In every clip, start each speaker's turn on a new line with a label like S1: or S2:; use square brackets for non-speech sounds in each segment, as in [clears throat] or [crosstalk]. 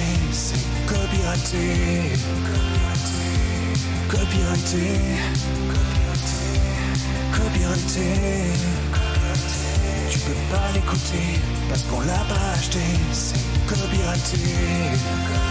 S1: pirater, c'est Copyrighté, copyrighté, copyrighté, copyrighté. Tu peux pas l'écouter parce qu'on l'a pas acheté, c'est copyrighté.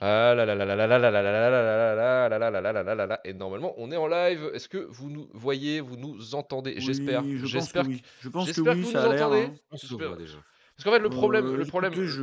S2: Ah là là là là là là là là là là là là là là là là là là Et normalement, on est en live. Est-ce que vous nous voyez, vous nous entendez J'espère. J'espère. Je pense que oui, ça a l'air. Parce qu'en fait, le problème, le problème. Je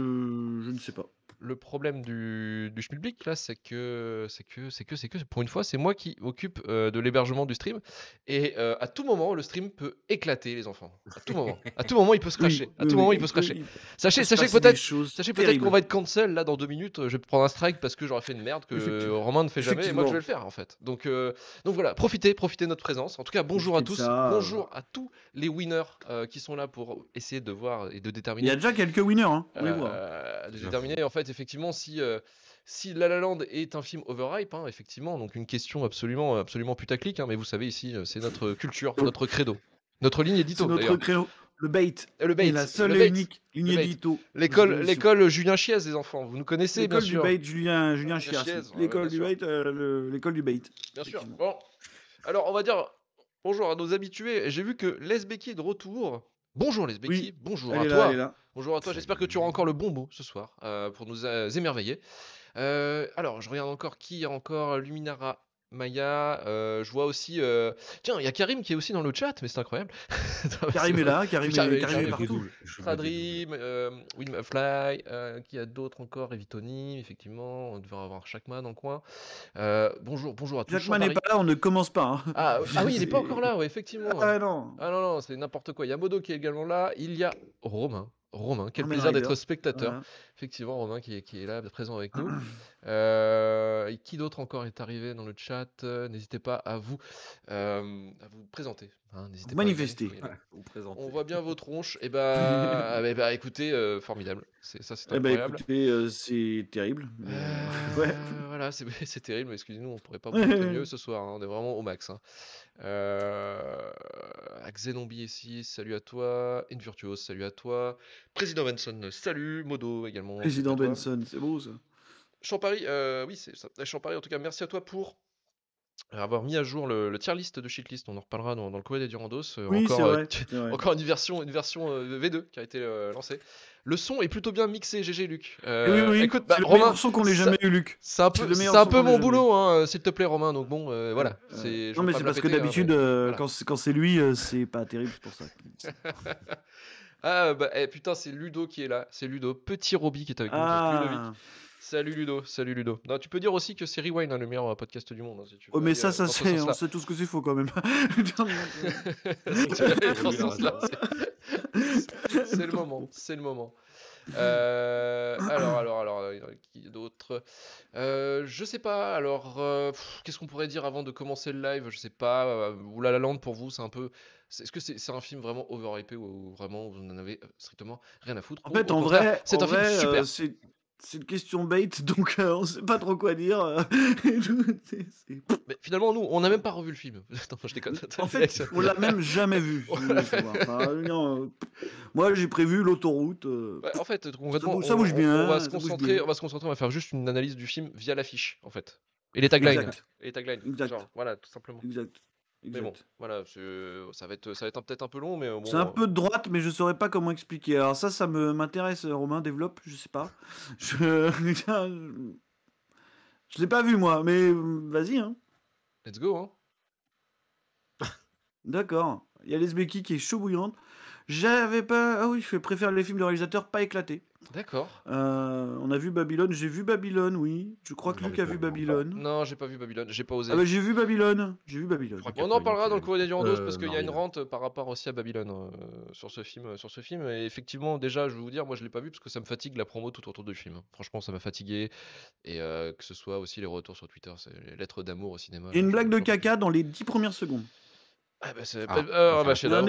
S2: ne sais pas le problème du, du Schmilblick, là, c'est que, c'est que, c'est que, c'est que, pour une fois, c'est moi qui occupe euh, de l'hébergement du stream. Et euh, à tout moment, le stream peut éclater, les enfants. À tout moment. à tout moment, il peut se cracher. à tout moment, il peut se cracher. Sachez, sachez peut-être, sachez peut-être qu'on va être cancel là dans deux minutes. Je vais prendre un strike parce que j'aurais fait une merde que Romain ne fait jamais. Et moi, je vais le faire en fait. Donc, euh, donc voilà, profitez, profitez de notre présence. En tout cas, bonjour à tous. Bonjour à tous les winners qui sont là pour essayer de voir et de déterminer. Il y a déjà quelques winners. Hein. de déterminer en fait effectivement, si, euh, si La La Land est un film overhype, hein, effectivement, donc une question absolument, absolument putaclic, hein, mais vous savez, ici, euh, c'est notre culture, notre credo, notre ligne édito. Notre
S3: credo, le bait. Euh, le bait. la seule et unique ligne édito. L'école, l'école Julien Chiez,
S2: les enfants, vous nous connaissez, L'école du bait, Julien, Julien L'école du bait, l'école du bait.
S3: Bien sûr. Bon. Alors, on va dire
S2: bonjour à nos habitués. J'ai vu que les est de retour. Bonjour les bonjour, à toi. Bonjour à toi, j'espère que tu auras encore le bon mot ce soir euh, pour nous euh, émerveiller. Euh, alors, je regarde encore qui encore Luminara Maya, euh, je vois aussi. Euh, tiens, il y a Karim qui est aussi dans le chat, mais c'est incroyable.
S3: [laughs] Karim est là, Karim, euh, est partout.
S2: Tradrim, euh, qui a d'autres encore Evitoni, effectivement, on devrait avoir Shackman en coin. bonjour, bonjour à tous. Shackman n'est pas là,
S3: on ne commence pas. Hein. Ah, [laughs] ah, oui, il n'est pas
S2: encore là, effectivement. Ah, non. Ah non, non, c'est n'importe quoi. Il y a Modo qui est également là, il y a
S3: Romain Romain. Quel plaisir d'être spectateur.
S2: Effectivement, Romain qui est, là, présent avec nous. [clears throat] Euh, et qui d'autre encore est arrivé dans le chat euh, N'hésitez pas à vous, euh, à vous présenter. Hein, manifester. On voit bien vos tronches. Eh [laughs] et ben, ah ben bah, écoutez, formidable. Ça, c'est eh ben,
S3: incroyable. c'est terrible.
S2: [laughs] Voilà, c'est [laughs] terrible. Excusez-nous, on pourrait pas mieux ce soir. Hein. on est vraiment au max. Hein. Euh, ici, salut à toi. Virtuose salut à toi. Président Benson, salut. Modo également. Président Benson, c'est beau ça. Champari, euh, oui, c'est ça. Champari, en tout cas, merci à toi pour avoir mis à jour le, tier list de Shitlist, on en reparlera dans, dans le code des Durandos, euh, encore, euh, encore une version, une version euh, V2 qui a été lancée. Le son est plutôt bien mixé, GG Luc. Eh oui, oui, écoute, le Romain, son qu'on ait jamais eu Luc. C'est un peu, un peu mon boulot, hein, s'il te plaît Romain, donc bon, voilà. c'est non mais c'est parce que d'habitude, hein, quand
S3: c'est lui, c'est pas
S2: terrible pour ça. [laughs] ah bah, eh, putain, c'est Ludo qui est là, c'est Ludo, petit Roby qui est avec nous, Salut Ludo, salut Ludo. Non, tu peux dire aussi que c'est Rewind, hein, le meilleur euh, podcast du monde. Hein, oh, mais ça, euh, ça, c'est,
S3: tout ce que c'est quand même.
S2: c'est le moment, [laughs] c'est le moment. Euh, alors, alors, alors, qui d'autre Je sais pas. Alors, qu'est-ce qu'on pourrait dire avant de commencer le live Je sais pas. ou La La Land pour vous, c'est un peu. Est-ce que c'est un film vraiment over ou, ou, vraiment vous n'en avez strictement rien à foutre En fait, en vrai, c'est un film super
S3: c'est une question bête, [laughs] donc on euh, on sait pas trop quoi dire. Euh. [laughs] finalement, nous, on n'a même pas revu le film.
S2: [laughs] je déconne. En fait, on l'a même
S3: jamais vu. Euh, moi, j'ai prévu l'autoroute. en fait, ça bouge, on, va se concentrer,
S2: on va faire juste une analyse du film via l'affiche, en fait. Et les taglines. Et voilà, tout simplement. Mais bon, voilà, ça va être, ça va être peut-être un peu long, mais C'est un euh, peu de
S3: droite, mais je saurais pas comment expliquer. Alors ça, ça me m'intéresse. Euh, Romain développe, je sais pas. [laughs] Je, je l'ai pas vu moi, mais mm, vas-y. Hein. Let's go. Hein. [laughs] D'accord. Il y a Lesbeki qui est chaud bouillante. J'avais pas. Ah oui, je préfère les films de réalisateurs pas éclatés. D'accord. Euh, on a vu Babylone. J'ai vu Babylone, oui. Je crois que Luc a vu Babylone.
S2: Non, j'ai pas vu Babylone. J'ai pas osé. Ah bah, j'ai vu Babylone.
S3: J'ai vu Babylone. On en parlera dans le courrier des Durandos euh, parce qu'il y a une
S2: rente par rapport aussi à Babylone euh, sur ce film. Sur ce film. Et effectivement, déjà, je vais vous dire, moi, je l'ai pas vu parce que ça me fatigue la promo tout autour du film. Franchement, ça m'a fatigué. Et que ce soit aussi les retours sur Twitter, les lettres d'amour au cinéma. Et une
S3: blague de caca dans les 10 premières secondes.
S2: Ah bah c'est un ah. ah,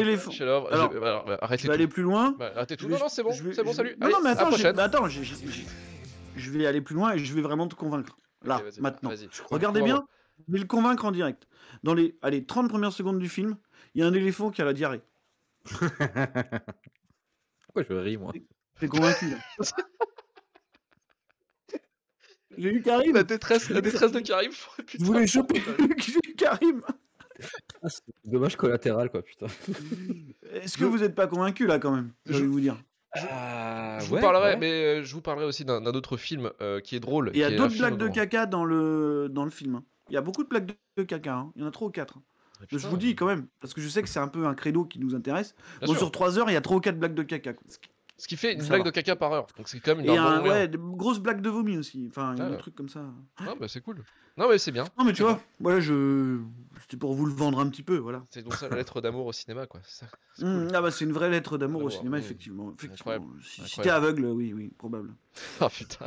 S2: éléphant. Bah,
S3: alors, alors bah, Tu vas aller plus loin. Bah, non, non, c'est bon, c'est bon, salut. Non, non, mais attends, je... attends je... vais aller plus loin et je vais vraiment te convaincre. Là, maintenant. Regardez bien, je vais le convaincre en direct. Dans les Allez, 30 premières secondes du film, il y a un éléphant qui a la diarrhée. [laughs] Pourquoi je ris, moi T'es convaincu, J'ai eu Karim. La détresse, la détresse de Karim. Vous [laughs] voulez choper J'ai eu Karim.
S4: [laughs] Ah, dommage collatéral, quoi, putain.
S3: [laughs] Est-ce que vous n'êtes pas convaincu là quand même Je vais vous dire. Ah, je, vous parlerai,
S2: mais euh, je vous parlerai aussi d'un autre film euh, qui est drôle. Il y a d'autres blagues de
S3: caca dans le, dans le film. Hein. Il y a beaucoup de blagues de, caca. Hein. Il y en a trois ou quatre. Ah, je vous dis quand même, parce que je sais que c'est un peu un credo qui nous intéresse. Bon, sur 3 heures, il y a 3 ou 4 blagues de caca.
S2: Ce qui fait une blague de caca par heure. Donc c'est a une
S3: grosse blague de vomi aussi. Enfin, a un truc comme ça. Ah, bah c'est cool. Non, mais c'est bien. Non, mais tu vois, voilà, je. C'était pour vous le vendre un petit peu, voilà. C'est donc ça la
S2: lettre d'amour au cinéma, quoi. c'est
S3: hmm, ah, bah, une vraie lettre d'amour ah, au bah, cinéma, effectivement. effectivement. Si, t'es aveugle, oui, oui, probable. [laughs] Ah putain.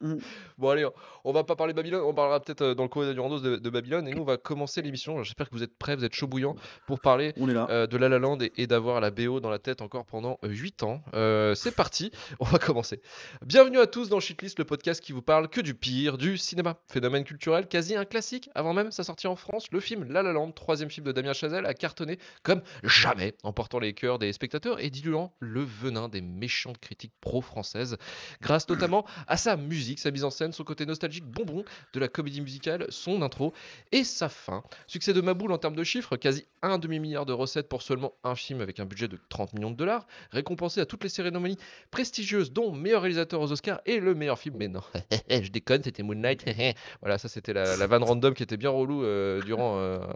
S3: Hmm. Bon, allez, on, va pas parler de Babylone, on parlera peut-être euh, dans le de la
S2: de, de Babylone. Et nous, on va commencer l'émission. J'espère que vous êtes prêts, vous êtes chaud bouillant pour parler euh, de La La Land et, d'avoir la BO dans la tête encore pendant 8 euh, ans. c'est parti, [laughs] on va commencer. Bienvenue à tous dans Shitlist, le podcast qui vous parle que du pire du cinéma. Phénomène culturel, quasi un classique. Avant même sa sortie en France, le film La La Land, troisième film de Damien Chazelle, a cartonné comme jamais, emportant les cœurs des spectateurs et diluant le venin des méchantes critiques pro-françaises, grâce notamment à sa musique, sa mise en scène, son côté nostalgique bonbon de la comédie musicale, son intro et sa fin. Succès de ma boule en termes de chiffres, quasi un demi-milliard de recettes pour seulement un film avec un budget de 30 millions de dollars, récompensé à toutes les cérémonies prestigieuses, dont meilleur réalisateur aux Oscars et le meilleur film. Mais non, [laughs] je déconne, c'était Moonlight. [laughs] voilà, ça c'était c'était la, vanne random qui était bien relou euh, euh, durant,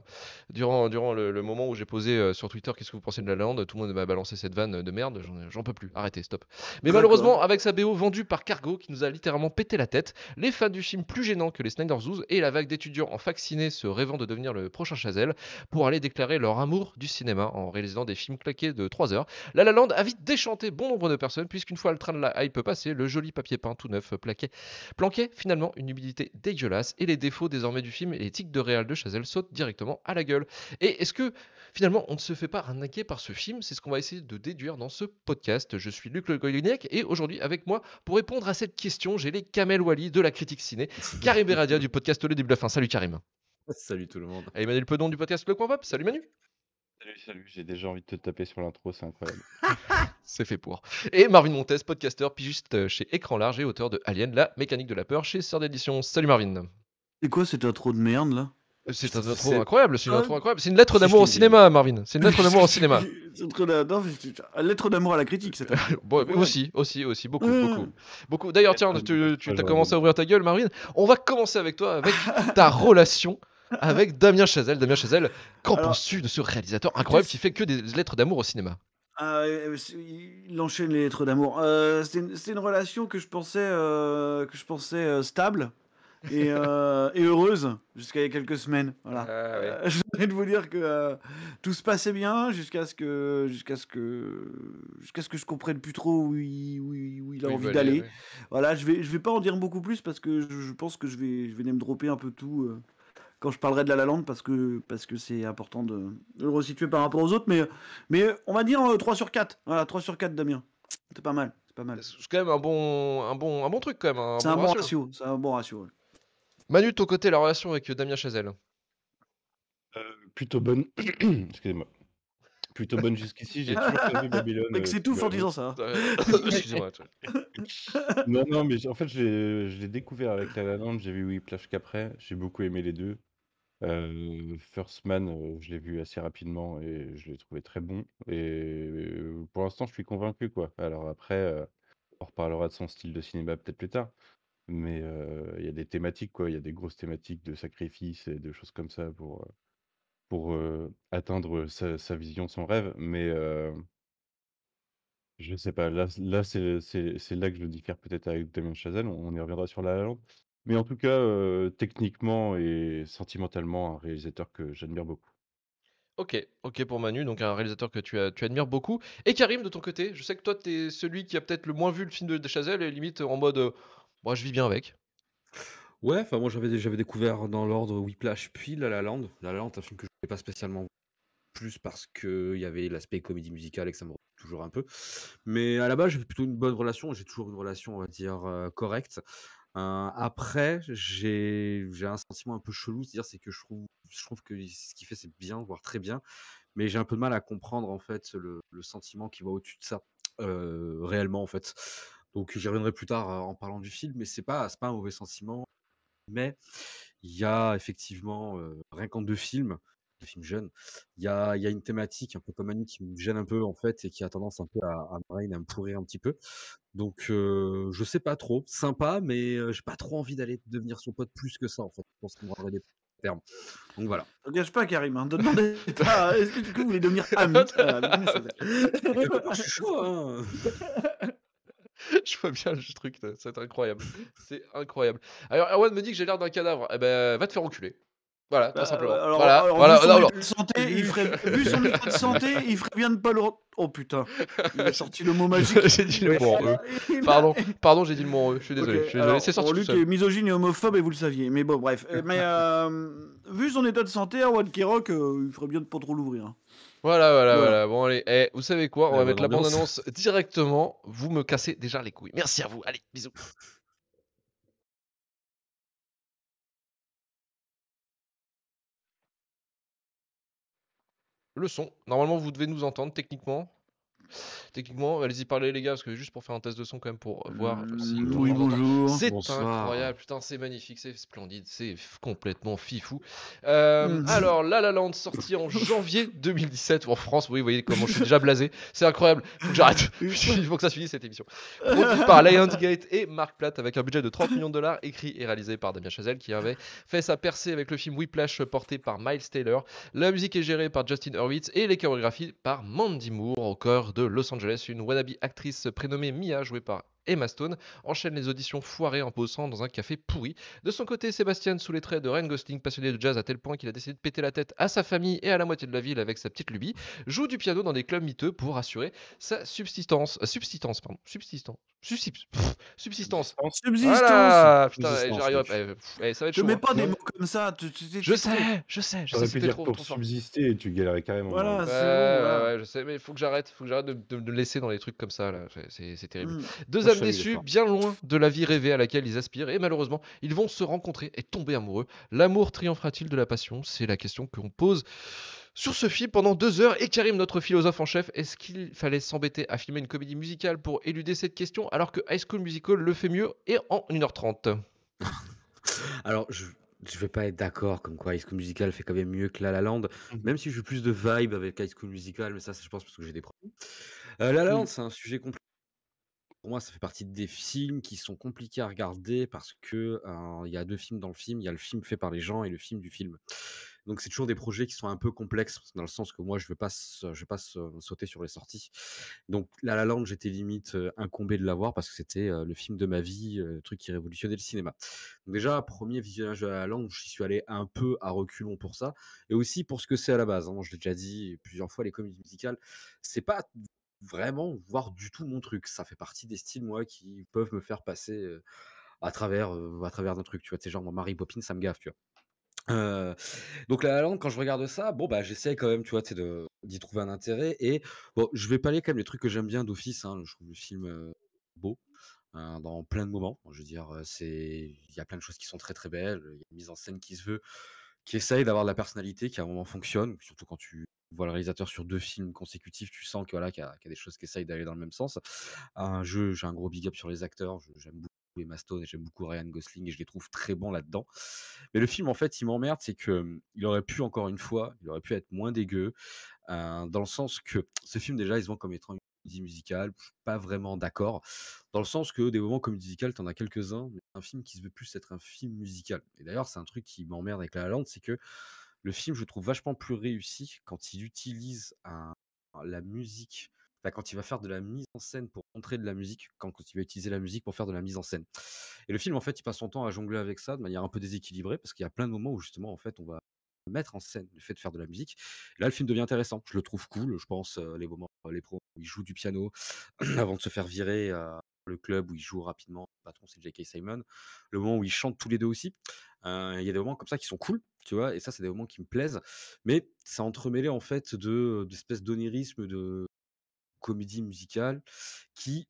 S2: durant, durant le, moment où j'ai posé euh, sur Twitter qu'est-ce que vous pensez de La lande Land. Tout le monde m'a balancé cette vanne de merde. J'en peux plus. Arrêtez, stop. Mais malheureusement, avec sa BO vendue par Cargo qui nous a littéralement pété la tête, les fans du film plus gênants que les Snyder Zoos et la vague d'étudiants en vaccinés se rêvant de devenir le prochain Chazelle pour aller déclarer leur amour du cinéma en réalisant des films claqués de 3 heures. La La Land a vite déchanté bon nombre de personnes puisqu'une fois le train de la peut passer le joli papier peint tout neuf plaqué, planquait finalement une humidité dégueulasse et les défauts désormais du film et les de Réal de Chazelle sautent directement à la gueule. Et est-ce que finalement on ne se fait pas arnaquer par ce film C'est ce qu'on va essayer de déduire dans ce podcast. Je suis Luc Le Goyuniac et aujourd'hui avec moi pour répondre à cette question, j'ai les Kamel Wally de la critique ciné, [laughs] Karim Beradia du podcast Le Fin. Salut Karim. Salut tout le monde. Et Emmanuel Pedon du podcast Le Coin Pop. Salut Manu. Salut, salut, j'ai déjà envie de te taper sur l'intro, c'est incroyable. [laughs] c'est fait pour. Et Marvin Montes, podcasteur, pigiste chez Écran Large et auteur de Alien, la mécanique de la peur chez Sœur d'édition. Salut Marvin.
S3: C'est quoi cette intro de merde là euh, c'est un intro incroyable, c'est une intro incroyable. C'est une lettre d'amour au cinéma, Marvin. C'est une lettre d'amour au [laughs] cinéma. lettre d'amour à la critique, c'est [laughs] bon, Aussi, aussi, aussi, beaucoup, beaucoup.
S2: beaucoup. D'ailleurs, tiens, tu, as commencé à ouvrir ta gueule, Marvin. On va commencer avec toi, avec [laughs] ta relation avec Damien Chazelle. Damien Chazelle, qu'en penses-tu de ce réalisateur incroyable qui fait que des lettres d'amour au cinéma
S3: ah, euh, il enchaîne les lettres d'amour. Euh, c'est une, relation que je pensais, que je pensais stable. Euh, et, heureuse jusqu'à il y a quelques semaines. Voilà. Ah, euh, [laughs] je voudrais vous dire que euh, tout se passait bien jusqu'à ce que jusqu'à ce que jusqu'à ce que je comprenne plus trop où il, où il, a envie d'aller. Voilà, je vais je vais pas en dire beaucoup plus parce que je, pense que je vais je vais me dropper un peu tout. quand je parlerai de La Lalande parce que parce que c'est important de, le resituer par rapport aux autres mais mais on va dire 3 sur 4. Voilà, 3 sur 4 Damien. C'est pas mal. C'est quand même un bon, un bon, un bon truc quand même. Hein. C'est un, bon ratio.
S2: C'est un bon ratio. Manu, ton côté, la relation avec euh, Damien
S5: Chazelle euh, Plutôt bonne. [clears throat] Excusez-moi. Plutôt bonne jusqu'ici, j'ai toujours pas [laughs] Babylone. Mec, c'est tout euh, en disant ça. Hein. [laughs] moi
S3: [laughs]
S5: non, non, mais en fait, je l'ai découvert avec La j'ai vu Whiplash qu'après, j'ai beaucoup aimé les deux. First Man, je l'ai vu assez rapidement et je l'ai trouvé très bon. Et pour l'instant, je suis convaincu, quoi. Alors après, on reparlera de son style de cinéma peut-être plus tard. Mais il y a des thématiques, quoi. Il y a des grosses thématiques de sacrifice et de choses comme ça pour, pour, atteindre sa vision, son rêve. Mais je je sais pas, là là, c'est c'est c'est là que je diffère peut-être avec Damien Chazelle, on y reviendra sur La langue. Mais en tout cas, techniquement et sentimentalement, un réalisateur que j'admire beaucoup.
S2: OK, OK pour Manu, donc un réalisateur que tu admires beaucoup. Et Karim, de ton côté? Je sais que toi, tu es celui qui a peut-être le moins vu le film de Chazelle et limite en
S4: mode, moi, je vis bien avec. Ouais, enfin, moi, j'avais, j'avais découvert dans l'ordre Whiplash, puis La La Land. La La Land, un film que je n'ai pas spécialement plus parce qu'il y avait l'aspect comédie musicale et que ça me toujours un peu. Mais à la base, j'ai plutôt une bonne relation. J'ai toujours une relation, on va dire, euh, correcte. Euh, après, j'ai, un sentiment un peu chelou, c'est-à-dire c'est que je trouve, je trouve que ce qu'il fait c'est bien, voire très bien, mais j'ai un peu de mal à comprendre en fait le, sentiment qui va au-dessus de ça euh, réellement en fait. Donc j'y reviendrai plus tard en parlant du film, mais c'est pas, pas un mauvais sentiment. Mais il y a effectivement, rien qu'en deux films, des films jeunes, il y a, y a, une thématique un peu comme Annie qui me gêne un peu en fait et qui a tendance un peu à, à me à pourrir un petit peu. Donc je sais pas trop, sympa, mais j'ai pas trop envie d'aller devenir son pote plus que ça en fait. Je pense qu'on aurait des termes. Donc voilà.
S3: Ne pas Karim, hein. [laughs] pas est-ce que du coup vous voulez devenir ami. Ah, eh ben, je suis chaud. Hein [laughs] [laughs] je vois bien le truc,
S2: c'est incroyable. C'est incroyable. Alors, Erwan me dit que j'ai l'air d'un cadavre. Eh ben, va te faire enculer. Voilà, tout simplement. voilà, vu, son état de santé, il ferait bien de pas
S3: le. Oh putain, il a sorti le mot magique. [laughs] j'ai dit le mot e. Pardon, pardon j'ai dit
S2: le mot e. Je suis désolé. Okay, je désolé. C'est sorti. Luc est
S3: misogyne et homophobe et vous le saviez. Mais bon, bref. Euh, mais euh, vu son état de santé, Erwan Kirok, euh, il ferait bien de pas trop l'ouvrir.
S2: Voilà, voilà, voilà, Bon, allez, eh, vous savez quoi On va mettre la bande-annonce directement. Vous me cassez déjà les couilles. Merci à vous. Allez, bisous. le son. Normalement, vous devez nous entendre techniquement techniquement. Allez-y, parler les gars, parce que juste pour faire un test de son quand même pour voir mmh, Oui, bonjour. C'est incroyable, putain, c'est magnifique, c'est splendide, c'est complètement fifou. Euh, mmh. alors, La La Land sorti en janvier 2017 en France. Oui, vous voyez comment je suis déjà blasé. C'est incroyable. J'arrête. [laughs] [laughs] Il faut que ça se finisse cette émission. Produit par Lionsgate et Mark Platt avec un budget de 30 millions de dollars, écrit et réalisé par Damien Chazelle qui avait fait sa percée avec le film Whiplash porté par Miles Taylor. La musique est gérée par Justin Hurwitz et les chorégraphies par Mandy Moore au corps de Los Angeles. Une wannabe actrice prénommée Mia, jouée par Emma Stone enchaîne les auditions foirées en posant dans un café pourri. De son côté, Sébastien, sous les traits de Ryan Gosling, passionné de jazz à tel point qu'il a décidé de péter la tête à sa famille et à la moitié de la ville avec sa petite lubie, joue du piano dans des clubs miteux pour assurer sa subsistance. Euh, subsistance, pardon. Subsistance. Subsistance. En subsistance. je... mets hein. pas des mots
S5: comme ça. je, sais, je sais, je sais, que dire trop, pour subsister, tu galérais carrément. Voilà, hein. ouais.
S2: ouais, je sais, mais faut que j'arrête, faut que j'arrête de, me laisser dans les trucs comme ça là. C'est terrible. Mm. Deux déçus, bien loin de la vie rêvée à laquelle ils aspirent. Et malheureusement, ils vont se rencontrer et tomber amoureux. L'amour triomphera-t-il de la passion C'est la question qu'on pose sur ce film pendant deux heures. Et Karim, notre philosophe en chef, est-ce qu'il fallait s'embêter à filmer une comédie musicale pour éluder cette question alors que High School Musical le fait
S4: mieux et en 1h30 [laughs] Alors, je, je vais pas être d'accord comme quoi High School Musical fait quand même mieux que La La Land, mm. même si j'ai plus de vibe avec High School Musical, mais ça, je pense parce que j'ai des problèmes. Euh, la La Land, c'est un sujet compliqué pour moi, ça fait partie des films qui sont compliqués à regarder parce que il y a deux films dans le film. Il y a le film fait par les gens et le film du film. Donc c'est toujours des projets qui sont un peu complexes dans le sens que moi je veux pas je veux pas sauter sur les sorties. Donc La La Land, j'étais limite incombé de l'avoir parce que c'était le film de ma vie, le truc qui révolutionnait le cinéma. Donc déjà premier visionnage de La La j'y suis allé un peu à reculons pour ça et aussi pour ce que c'est à la base. Hein. Je l'ai déjà dit plusieurs fois, les comédies musicales, c'est pas vraiment voir du tout mon truc. Ça fait partie des styles, moi, qui peuvent me faire passer à travers, à travers d'un truc. Tu vois, c'est genre, Marie Poppins, ça me gaffe, tu vois. donc la langue, quand je regarde ça, bon bah j'essaie quand même, tu vois, de d'y trouver un intérêt et bon, je vais pas quand même les trucs que j'aime bien d'office. Hein, je trouve le film beau hein, dans plein de moments. Je veux dire, c'est il y a plein de choses qui sont très très belles. Il y a une mise en scène qui se veut, qui essaye d'avoir de la personnalité, qui à un moment fonctionne, surtout quand tu voit le réalisateur sur deux films consécutifs, tu sens qu'il voilà, qu'il y, a, des choses qui essayent d'aller dans le même sens. Un jeu, j'ai un gros big up sur les acteurs, j'aime beaucoup Emma Stone et j'aime beaucoup Ryan Gosling et je les trouve très bons là-dedans. Mais le film, en fait, il m'emmerde, c'est qu'il aurait pu, encore une fois, il aurait pu être moins dégueu, dans le sens que ce film, déjà, ils se vend comme étant une comédie musicale, pas vraiment d'accord, dans le sens que des moments musical tu t'en as quelques-uns, mais un film qui se veut plus être un film musical. Et d'ailleurs, c'est un truc qui m'emmerde avec La La c'est que le film, je trouve vachement plus réussi quand il utilise la musique, quand il va faire de la mise en scène pour montrer de la musique, quand, il va utiliser la musique pour faire de la mise en scène. Et le film, en fait, il passe son temps à jongler avec ça de manière un peu déséquilibrée, parce qu'il y a plein de moments où justement, en fait, on va mettre en scène le fait de faire de la musique. là, le film devient intéressant. Je le trouve cool. Je pense euh, les moments, euh, les pros où il joue du piano [clears throat] avant de se faire virer. Euh, le club où il joue rapidement. Le patron, c'est J.K. Simon. Le moment où ils chantent tous les deux aussi. Hein, il y a des moments comme ça qui sont cool, tu vois, et ça, c'est des moments qui me plaisent. Mais ça entremêlé, en fait, d'espèces de, d'onirisme, de comédie musicale qui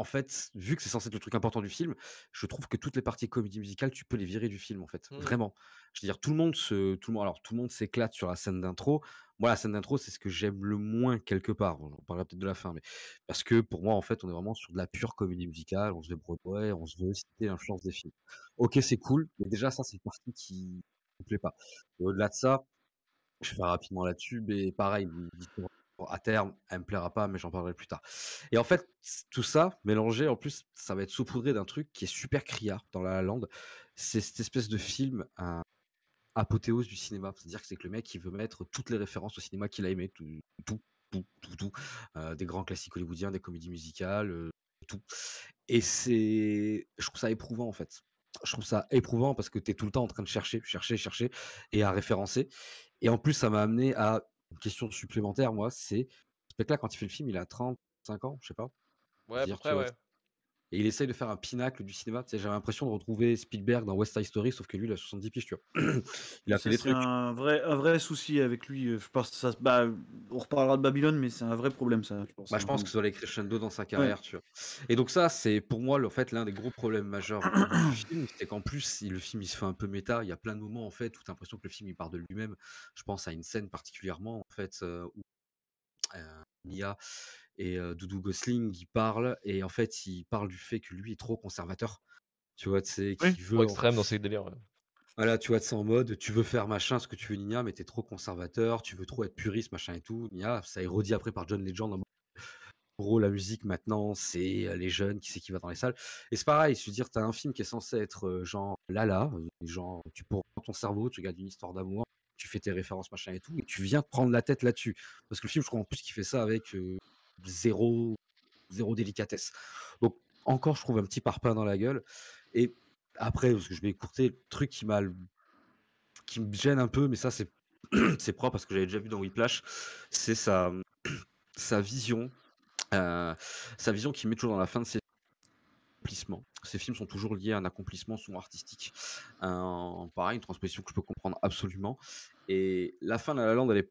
S4: en fait, vu que c'est censé être le truc important du film, je trouve que toutes les parties comédie musicale, tu peux les virer du film, en fait. Mmh. Vraiment. Je veux dire, tout le monde tout le monde, alors tout le monde s'éclate sur la scène d'intro. Moi, la scène d'intro, c'est ce que j'aime le moins quelque part. on parlera peut-être de la fin, mais parce que pour moi, en fait, on est vraiment sur de la pure comédie musicale. On se veut Broadway, on se veut citer l'influence des films. Ok, c'est cool, mais déjà, ça, c'est une partie qui ne plaît pas. Au-delà de ça, je vais faire rapidement là-dessus, mais pareil, à terme, elle me plaira pas, mais j'en parlerai plus tard. Et en fait, tout ça mélangé, en plus, ça va être saupoudré d'un truc qui est super criard dans La lande. C'est cette espèce de film apothéose du cinéma. C'est-à-dire que c'est que le mec qui veut mettre toutes les références au cinéma qu'il a aimé, tout, tout, tout, tout, euh, des grands classiques hollywoodiens, des comédies musicales, euh, tout. Et c'est, je trouve ça éprouvant en fait. Je trouve ça éprouvant parce que tu es tout le temps en train de chercher, chercher, chercher et à référencer. Et en plus, ça m'a amené à une question supplémentaire, moi, c'est ce mec-là, quand il fait le film, il a 35 ans, je sais pas. Ouais, près, ouais et il essaye de faire un pinacle du cinéma. Tu sais, j'avais l'impression de retrouver Spielberg dans West Side Story, sauf que lui, il a 70 piges, tu [clears throat] il a fait des trucs. Un vrai, un vrai souci avec lui. Euh, je pense que ça, bah, on reparlera de Babylone, mais c'est un vrai problème, ça. Je pense, bah, hein, je pense que ça allait crescendo dans sa carrière, tu Et donc, ça, c'est pour moi, le, fait, l'un des gros problèmes majeurs du [clears throat] film. C'est qu'en plus, le film, il se fait un peu méta. Il y a plein de moments, en fait, où tu l'impression que le film, il part de lui-même. Je pense à une scène particulièrement, en fait, euh, où euh, a... Et Doudou Gosling, il parle, et en fait, il parle du fait que lui est trop conservateur. Tu vois, c'est qui veut. extrême dans ses délires. Voilà, tu vois, c'est en mode, tu veux faire machin, ce que tu veux, Nina mais t'es trop conservateur, tu veux trop être puriste, machin et tout. Nina ça est redit après par John Legend. En gros, la musique maintenant, c'est les jeunes, qui c'est qui va dans les salles. Et c'est pareil, je veux dire, t'as un film qui est censé être genre Lala, genre, tu prends ton cerveau, tu gardes une histoire d'amour, tu fais tes références, machin et tout, et tu viens te prendre la tête là-dessus. Parce que le film, je crois en plus qu'il fait ça avec zéro, zéro délicatesse. Donc, encore, je trouve un petit parpaing dans la gueule. Et après, parce que je vais écouter le truc qui m'a qui me gêne un peu, mais ça c'est [clears throat] c'est propre parce que j'avais déjà vu dans Whiplash, c'est sa [clears throat] sa vision, euh, sa vision qui met toujours dans la fin de ses accomplissements. Ces films sont toujours liés à un accomplissement sont artistique. en pareil, une transposition que je peux comprendre absolument. Et la fin de La La Land, elle est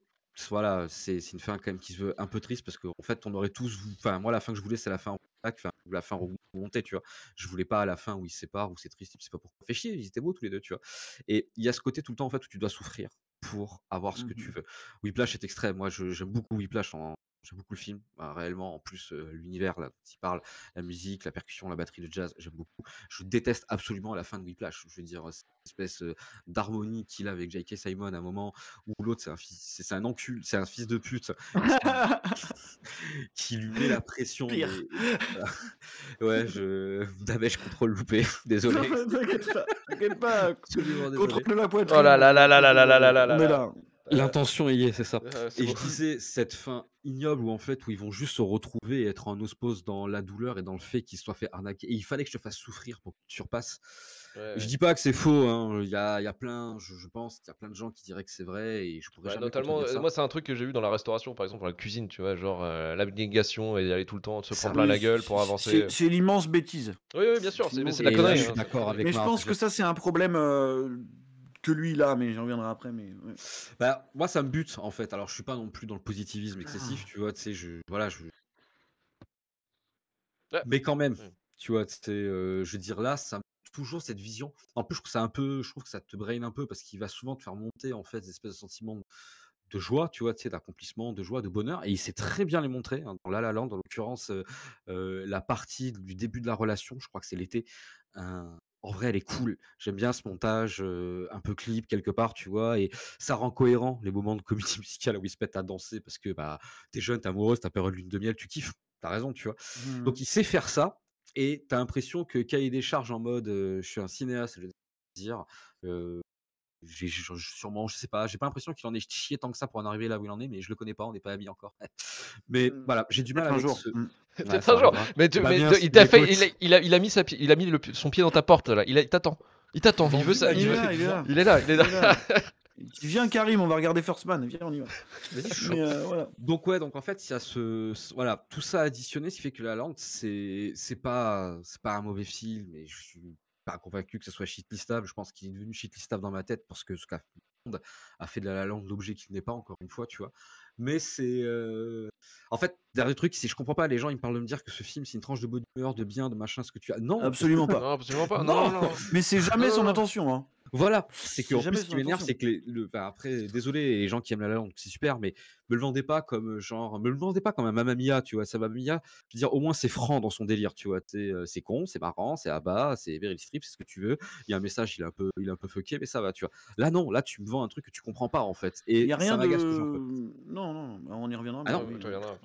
S4: voilà, c'est une fin quand même qui se veut un peu triste parce qu'en en fait, on aurait tous. Enfin, moi, la fin que je voulais, c'est la fin enfin, la fin remontée, tu vois. Je voulais pas à la fin où ils se séparent, où c'est triste, c'est pas pour Fait chier, ils étaient beaux tous les deux, tu vois. Et il y a ce côté tout le temps, en fait, où tu dois souffrir pour avoir ce que mmh tu veux. Whiplash est extrême. Moi, j'aime beaucoup Whiplash en, J'aime beaucoup le film, réellement. En plus, l'univers là qui parle, la musique, la percussion, la batterie, de jazz, j'aime beaucoup. Je déteste absolument la fin de Whiplash. Je veux dire, cette espèce d'harmonie qu'il a avec J.K. Simon à un moment où l'autre, c'est un fils, c'est un encul, c'est un fils de pute qui lui met la pression. Ouais, je, Ouais, je. contrôle loupé. Désolé.
S3: T'inquiète pas, t'inquiète pas. Contrôle la poitrine. Oh là là là là là
S4: là là là là. là. Euh, L'intention y est, c'est ça. Euh, et je disais cette fin ignoble où en fait où ils vont juste se retrouver et être en ospose dans la douleur et dans le fait qu'ils soient fait arnaquer. Et il fallait que je te fasse souffrir pour que tu surpasses. je dis pas que c'est faux. Hein. Il, y a, y, a, plein, je, pense, il y a plein de gens qui diraient que c'est vrai et je pourrais euh, moi
S2: c'est un truc que j'ai vu dans la restauration, par exemple, dans la cuisine, tu vois, genre l'abnégation et aller tout le temps se prendre plein la gueule pour avancer. C'est
S3: l'immense bêtise.
S4: Oui, bien sûr. Mais
S3: c'est
S2: la connerie. Je hein. Mais je pense que
S4: ça c'est un problème que lui là, mais j'en reviendrai après. Mais bah, moi, ça me bute en fait. Alors, je suis pas non plus dans le positivisme excessif, ah. tu vois. Tu sais, je voilà, je. Mais quand même, tu vois, c'est, euh, je veux dire là, ça toujours cette vision. En plus, je trouve ça un peu, je trouve que ça te braine un peu parce qu'il va souvent te faire monter en fait des espèces de sentiments de, joie, tu vois, tu sais, d'accomplissement, de joie, de bonheur. Et il sait très bien les montrer. Hein, dans La La Land, en l'occurrence, euh, euh, la partie du début de la relation, je crois que c'est l'été, un, en vrai, elle est cool. J'aime bien ce montage un peu clip quelque part, tu vois, et ça rend cohérent les moments de comédie [laughs] musicale où ils se mettent à danser parce que bah, t'es jeune, t'es amoureuse, t'as peur de lune de miel, tu kiffes. T'as raison, tu vois. Mmh. Donc il sait faire ça, et t'as l'impression que cahier des charges en mode je suis un cinéaste, je veux dire, euh, sûrement, je sais pas, j'ai pas l'impression qu'il en ait chié tant que ça pour en arriver là où il en est, mais je le connais pas, on n'est pas amis encore. [laughs] mais mmh. voilà, j'ai du mal avec mmh. un jour. un jour. Mais, il fait,
S2: il a, mis il a mis son pied dans ta porte là, il t'attend, il t'attend, il veut ça, il, est là, il est là, [laughs]
S3: Viens Karim, on va regarder First Man. Viens, on y va.
S4: Mais euh, voilà. Donc ouais, donc en fait, il y voilà, tout ça additionné, ce qui fait que La langue, c'est c'est pas c'est pas un mauvais film, mais je suis convaincu que ce soit shitlistable. Je pense qu'il est devenu shitlistable dans ma tête parce que ce qu'a fait a fait de la langue l'objet qu'il n'est pas, encore une fois, tu vois. Mais c'est. En fait, dernier truc, si je comprends pas, les gens, ils me parlent de me dire que ce film, c'est une tranche de bonne humeur, de bien, de machin, ce que tu as. Non Absolument pas. Non, absolument pas. Non, non, Mais c'est jamais son intention, hein. Voilà, c'est que en plus, ce qui m'énerve, c'est que le, après, désolé les gens qui aiment la langue, c'est super, mais me le vendez pas comme euh, genre, me le vendez pas comme un tu vois, ça Mamma Mia, je veux dire, au moins c'est franc dans son délire, tu vois, c'est euh, con, c'est marrant, c'est à bas, c'est very Strip, c'est ce que tu veux. Il y a un message, il est un peu, il est un peu fucké, mais ça va, tu vois. Là non, là tu me vends un truc que tu comprends pas en fait, et y a rien ça de...
S3: Non, non, bah, on y reviendra. Ah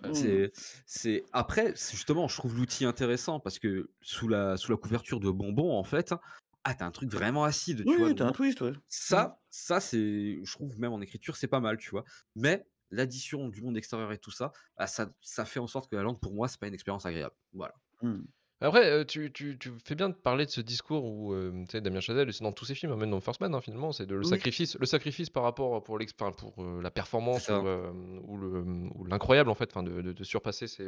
S3: après.
S4: C'est après, justement, je trouve l'outil intéressant parce que sous la sous la couverture de bonbons en fait ah t'as un truc vraiment acide tu vois t'as un twist mmh. ça ça c'est je trouve même en écriture c'est pas mal tu vois mais l'addition du monde extérieur et tout ça, bah, ça ça fait en sorte que la langue pour moi c'est pas une expérience agréable voilà mmh. Après, euh, tu, tu, tu fais bien de parler de
S2: ce discours où euh, tu sais, Damien Chazelle, c'est dans tous ses films, hein, même dans First Man, hein, finalement, c'est de le, sacrifice, le sacrifice par rapport pour, l'ex- pour euh, la performance ou, le- l'incroyable, en fait, enfin, de, de- surpasser ses,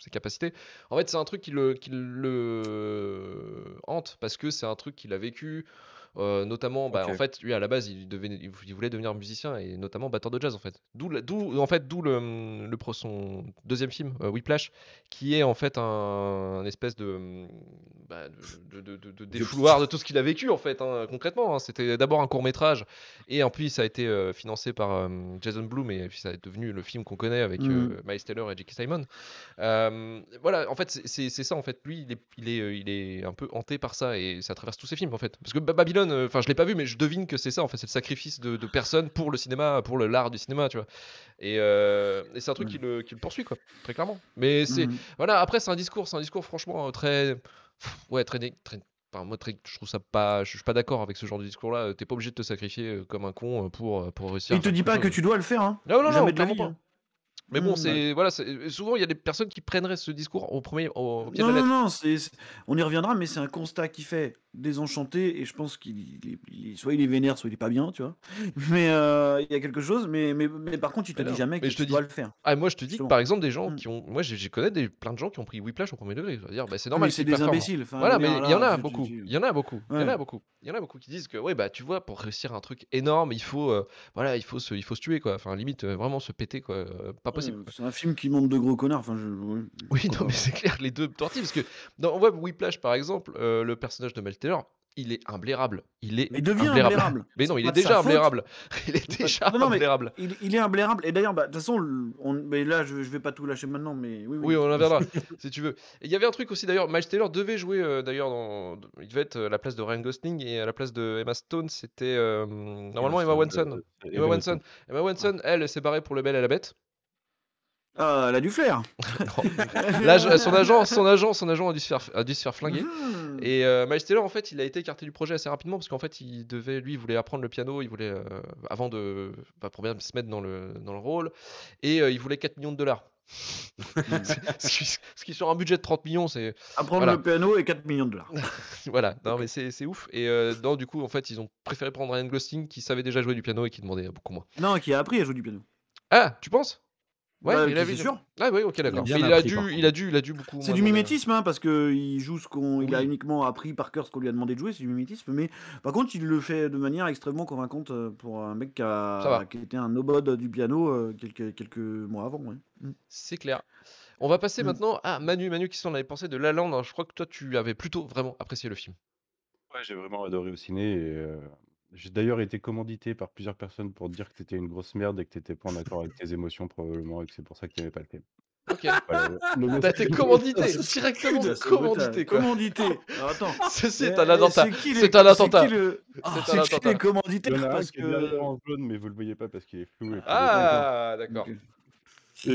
S2: ses capacités. En fait, c'est un truc qui le, qui le hante parce que c'est un truc qu'il a vécu. Euh, notamment, bah, en fait, lui à la base, il, voulait devenir musicien et notamment batteur de jazz en fait. D'où, en fait, d'où le, le, son deuxième film, euh, Whiplash, qui est en fait un, espèce de, hum, bah, de, de, de, de tout ce qu'il a vécu en fait, hein, concrètement. Hein. C'était d'abord un court métrage et en plus ça a été euh, financé par hum, Jason Blum et puis ça est devenu le film qu'on connaît avec mm. Miles Taylor et Jackie Simon. Hum, voilà, en fait, c'est, ça en fait. Lui, il est, il est, il est un peu hanté par ça et ça traverse tous ses films en fait. Parce que Babylon euh, enfin je l'ai pas vu, mais je devine que c'est ça, en fait, c'est le sacrifice de, personnes pour le cinéma, pour l'art du cinéma, tu vois. Et, euh, c'est un truc qui, le, poursuit, quoi, très clairement. Mais c'est, mm. voilà, après c'est un discours, c'est un discours franchement euh, très, ouais, très, très moi, je trouve ça pas. Je suis pas d'accord avec ce genre de discours-là. T'es pas obligé de te sacrifier comme un con pour, pour réussir. Il te dit pas que tu dois le
S3: faire. Hein. Hein.
S2: Mais bon, mm, c'est bah. voilà, souvent il y a des personnes qui prendraient ce discours au premier. non,
S3: on y reviendra, mais c'est un constat Qui fait désenchanté et je pense qu'il soit il est vénère soit il est pas bien tu vois [laughs] mais euh, il y a quelque chose mais mais, par contre il te dis dit jamais que je tu te dois le faire
S2: ah, moi je te dis que par exemple des gens mm. qui ont moi j'ai connais des plein de gens qui ont pris Whiplash au premier degré dire bah, c'est normal c'est des imbéciles voilà mais il y en a beaucoup il y en a beaucoup il y en a beaucoup il y en a beaucoup qui disent que ouais bah tu vois pour réussir un truc énorme il faut euh, voilà il faut se il faut se tuer quoi enfin limite euh, vraiment se péter quoi pas possible
S3: c'est un film qui montre de gros connards enfin oui
S2: non mais c'est clair les deux tortilles parce que dans on voit Whiplash par exemple le personnage de Malte il est imblairable. Il est il devient Mais non, [laughs] il est, déjà imblairable.
S3: Il est déjà non, Il, est imblairable. Et d'ailleurs, bah, de toute façon, on, mais là, je, ne vais pas tout lâcher maintenant, mais oui. Oui, oui on en verra [laughs] si tu veux. Il y avait un truc aussi d'ailleurs. Miles Taylor devait jouer euh, d'ailleurs.
S2: Dans... Il devait être euh, à la place de Ryan Gosling et à la place de Emma Stone, c'était euh, normalement Emma, Winson Emma, Emma Watson, elle, s'est barrée pour le Bel et la Bête. L'a ah, elle a dû flair. [laughs] son agent, son agent, son agent a dû se faire, a flinguer. Mhm. Et euh, Miles Taylor, en fait, il a été écarté du projet assez rapidement parce qu'en fait, il devait, lui, il voulait apprendre le piano, il voulait, euh, avant de, pas bah, pour bien se mettre dans le, dans le rôle, et euh, il voulait 4 millions de dollars. Mhm. [laughs] ce, qui, sur un budget de 30 millions, c'est. Apprendre le piano et 4 millions de dollars. [laughs] voilà, non, mais c'est ouf. Et euh, du coup, en fait, ils ont préféré prendre Ryan Gosling qui savait déjà jouer du piano
S3: et qui demandait beaucoup moins. Non, qui a appris à jouer du piano. Ah, tu penses
S2: Ouais, bah, il sûr. Ah
S3: oui, ok, d'accord. Il, a dû, il a beaucoup. C'est du mimétisme, hein, parce que il joue ce qu'on, il a uniquement appris par cœur ce qu'on lui a demandé de jouer, c'est du mimétisme. Mais par contre, il le fait de manière extrêmement convaincante euh, pour un mec qui, a... qui était un obode du piano euh, quelques, quelques mois avant.
S2: Mm. C'est clair. On va passer mm. maintenant à Manu, Manu, qui s'en avait pensé de La Land. Hein? Je crois que toi, tu avais plutôt vraiment apprécié
S5: le film. Ouais, j'ai vraiment adoré au ciné. Et, euh, j'ai d'ailleurs été commandité par plusieurs personnes pour dire que t'étais une grosse merde et que t'étais pas en accord avec tes émotions probablement et que c'est pour ça que t'aimais pas le thème. Ok.
S3: [laughs] T'as été [laughs] commandité, directement commandité. Commandité. Alors, attends.
S5: [laughs] C'est un attentat. C'est ah, un attentat. C'est un attentat. commandité parce que. en jaune, mais vous le voyez pas parce qu'il est flou. Ah, d'accord.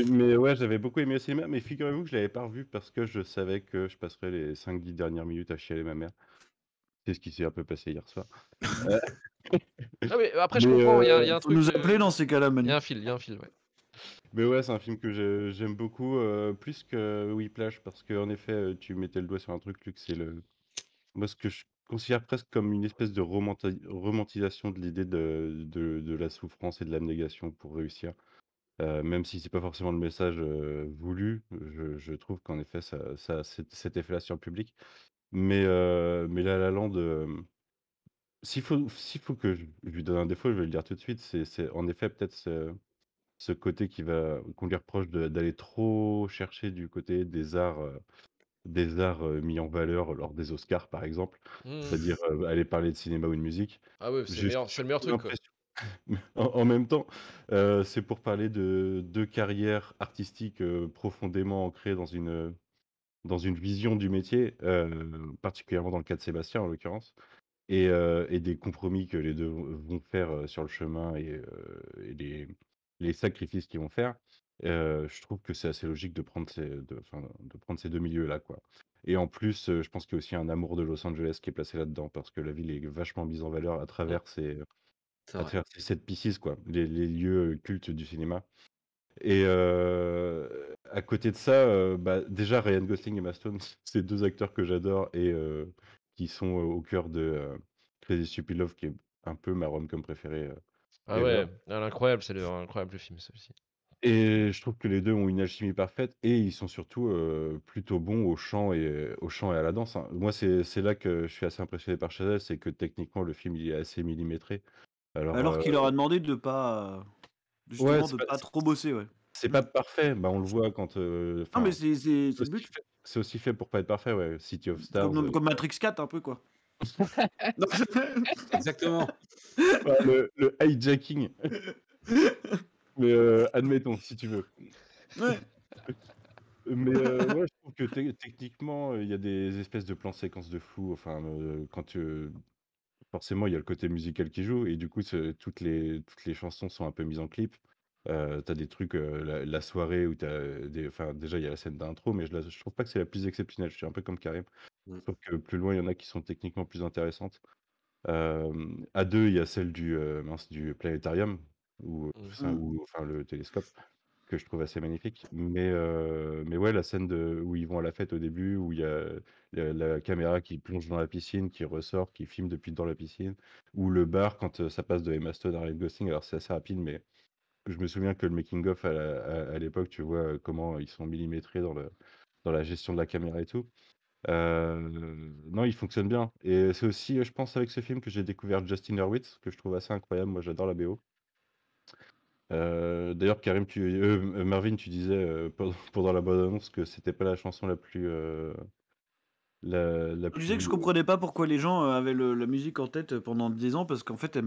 S5: Mais ouais, j'avais beaucoup aimé ces cinéma, mais figurez-vous que je l'avais pas revu parce que je savais que je passerais les 5-10 dernières minutes à chialer ma mère. C'est ce qui s'est un peu passé hier soir. [laughs] Ah, après, je comprends. Il y, a euh, un truc. nous appeler dans ces cas-là, Il y a un fil, il y a un fil, ouais. Mais ouais, c'est un film que j'aime beaucoup, euh, plus que Whiplash, parce qu'en effet, euh, tu mettais le doigt sur un truc, Luc, c'est le. Moi, ce que je considère presque comme une espèce de romantisation de l'idée de, la souffrance et de l'abnégation pour réussir. même si c'est pas forcément le message voulu, je, trouve qu'en effet, ça, ça cet effet-là sur le public. Mais, mais La La s'il faut, s'il faut que je, lui donne un défaut, je vais le dire tout de suite, c'est en effet peut-être ce, ce côté qui va qu'on lui reproche d'aller trop chercher du côté des arts, des arts mis en valeur lors des Oscars, par exemple, mmh. c'est-à-dire aller parler de cinéma ou de musique. Ah oui, c'est le meilleur, le meilleur truc [laughs] en, même temps, c'est pour parler de deux carrières artistiques profondément ancrées dans une, dans une vision du métier, euh, particulièrement dans le cas de Sébastien en l'occurrence, et, euh, des compromis que les deux vont faire euh, sur le chemin et, les, sacrifices qu'ils vont faire. je trouve que c'est assez logique de prendre ces, de, prendre ces deux milieux-là. Et en plus, je pense qu'il y a aussi un amour de Los Angeles qui est placé là-dedans, parce que la ville est vachement mise en valeur à mmh. travers ces, à travers sept quoi, les, les, lieux cultes du cinéma. Et euh, à côté de ça, euh, bah, déjà Ryan Gosling et Maston, [laughs] c'est deux acteurs que j'adore et euh, qui sont au cœur de Crazy Stupid Love, qui est un peu ma rom com préférée. ah ouais,
S2: ah, incroyable, c'est incroyable le film celui-ci.
S5: Et je trouve que les deux ont une alchimie parfaite et ils sont surtout plutôt bons au chant et au chant et à la danse. Hein. Moi, c'est là que je suis assez impressionné par Chazelle, c'est que techniquement le film il est assez millimétré. Alors, Alors qu'il leur a
S3: demandé de pas
S5: de pas, trop bosser, ouais. C'est pas parfait, bah, on le voit quand. Euh, non, mais c'est C'est aussi fait pour pas être parfait, ouais. City of Stars. Comme,
S3: euh. Matrix 4, un peu, quoi. [laughs]
S5: Exactement. le, hijacking. mais euh, admettons, si tu veux. Ouais. Mais je trouve que techniquement, il y a des espèces de plans séquences de flou. Enfin, quand tu, Forcément, il y a le côté musical qui joue et du coup, toutes les les chansons sont un peu mises en clip. Euh, tu as des trucs, euh, la soirée où tu euh, des enfin, déjà, il y a la scène d'intro, mais je ne trouve pas que c'est la plus exceptionnelle. Je suis un peu comme Karim, mmh. sauf que plus loin, il y en a qui sont techniquement plus intéressantes. à deux, il y a celle du, mince, du planétarium ou mmh. Mmh. enfin, le télescope que je trouve assez magnifique. Mais, euh, mais ouais, la scène de, où ils vont à la fête au début, où il y a la, caméra qui plonge dans la piscine, qui ressort, qui filme depuis dans la piscine, ou le bar quand euh, ça passe de Emma Stone à Ryan Gosling. Alors c'est assez rapide, mais je me souviens que le making of à, l'époque, tu vois euh, comment ils sont millimétrés dans, le, dans la gestion de la caméra et tout. non, il fonctionne bien. Et c'est aussi, je pense, avec ce film que j'ai découvert Justin Hurwitz, que je trouve assez incroyable. Moi, j'adore la BO. Euh, d'ailleurs, Karim, tu, euh, euh, Marvin, tu disais [laughs] pendant la bonne annonce que c'était pas la chanson la plus. la, disais que je comprenais
S3: pas pourquoi les gens avaient la musique en tête pendant 10 ans parce qu'en fait,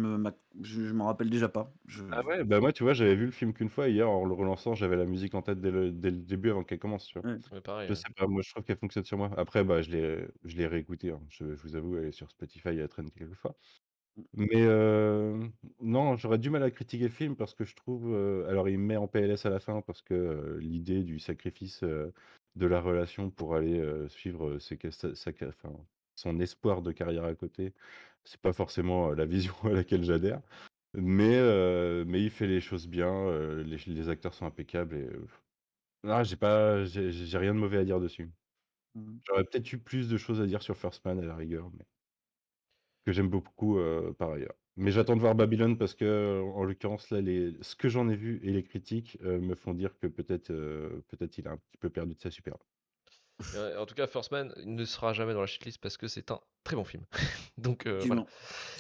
S3: je, m'en rappelle déjà
S5: pas. Ah ouais, ben moi, tu vois, j'avais vu le film qu'une fois hier en le relançant, j'avais la musique en tête dès le, début avant qu'elle commence. Tu vois. Ouais. pareil, je sais pas, moi je trouve qu'elle fonctionne sur moi. Après, bah, je l'ai réécoutée, hein, je, je, vous avoue, elle est sur Spotify, elle traîne quelques fois. Mais non, j'aurais du mal à critiquer le film parce que je trouve. alors, il me met en PLS à la fin parce que l'idée du sacrifice de la relation pour aller suivre son espoir de carrière à côté, c'est pas forcément la vision [laughs] à laquelle j'adhère. Mais, mais il fait les choses bien, les, les acteurs sont impeccables et. là, ah, j'ai pas, j'ai rien de mauvais à dire dessus. Mmh j'aurais peut-être eu plus de choses à dire sur First Man à la rigueur, mais que j'aime beaucoup par ailleurs. Mais j'attends de voir Babylon parce que, en l'occurrence, là, les... ce que j'en ai vu et les critiques me font dire que peut-être peut-être il a un petit peu perdu de sa superbe.
S2: en tout cas, First Man ne sera jamais dans la shitlist parce que c'est un très bon film. [laughs] Donc, euh, voilà.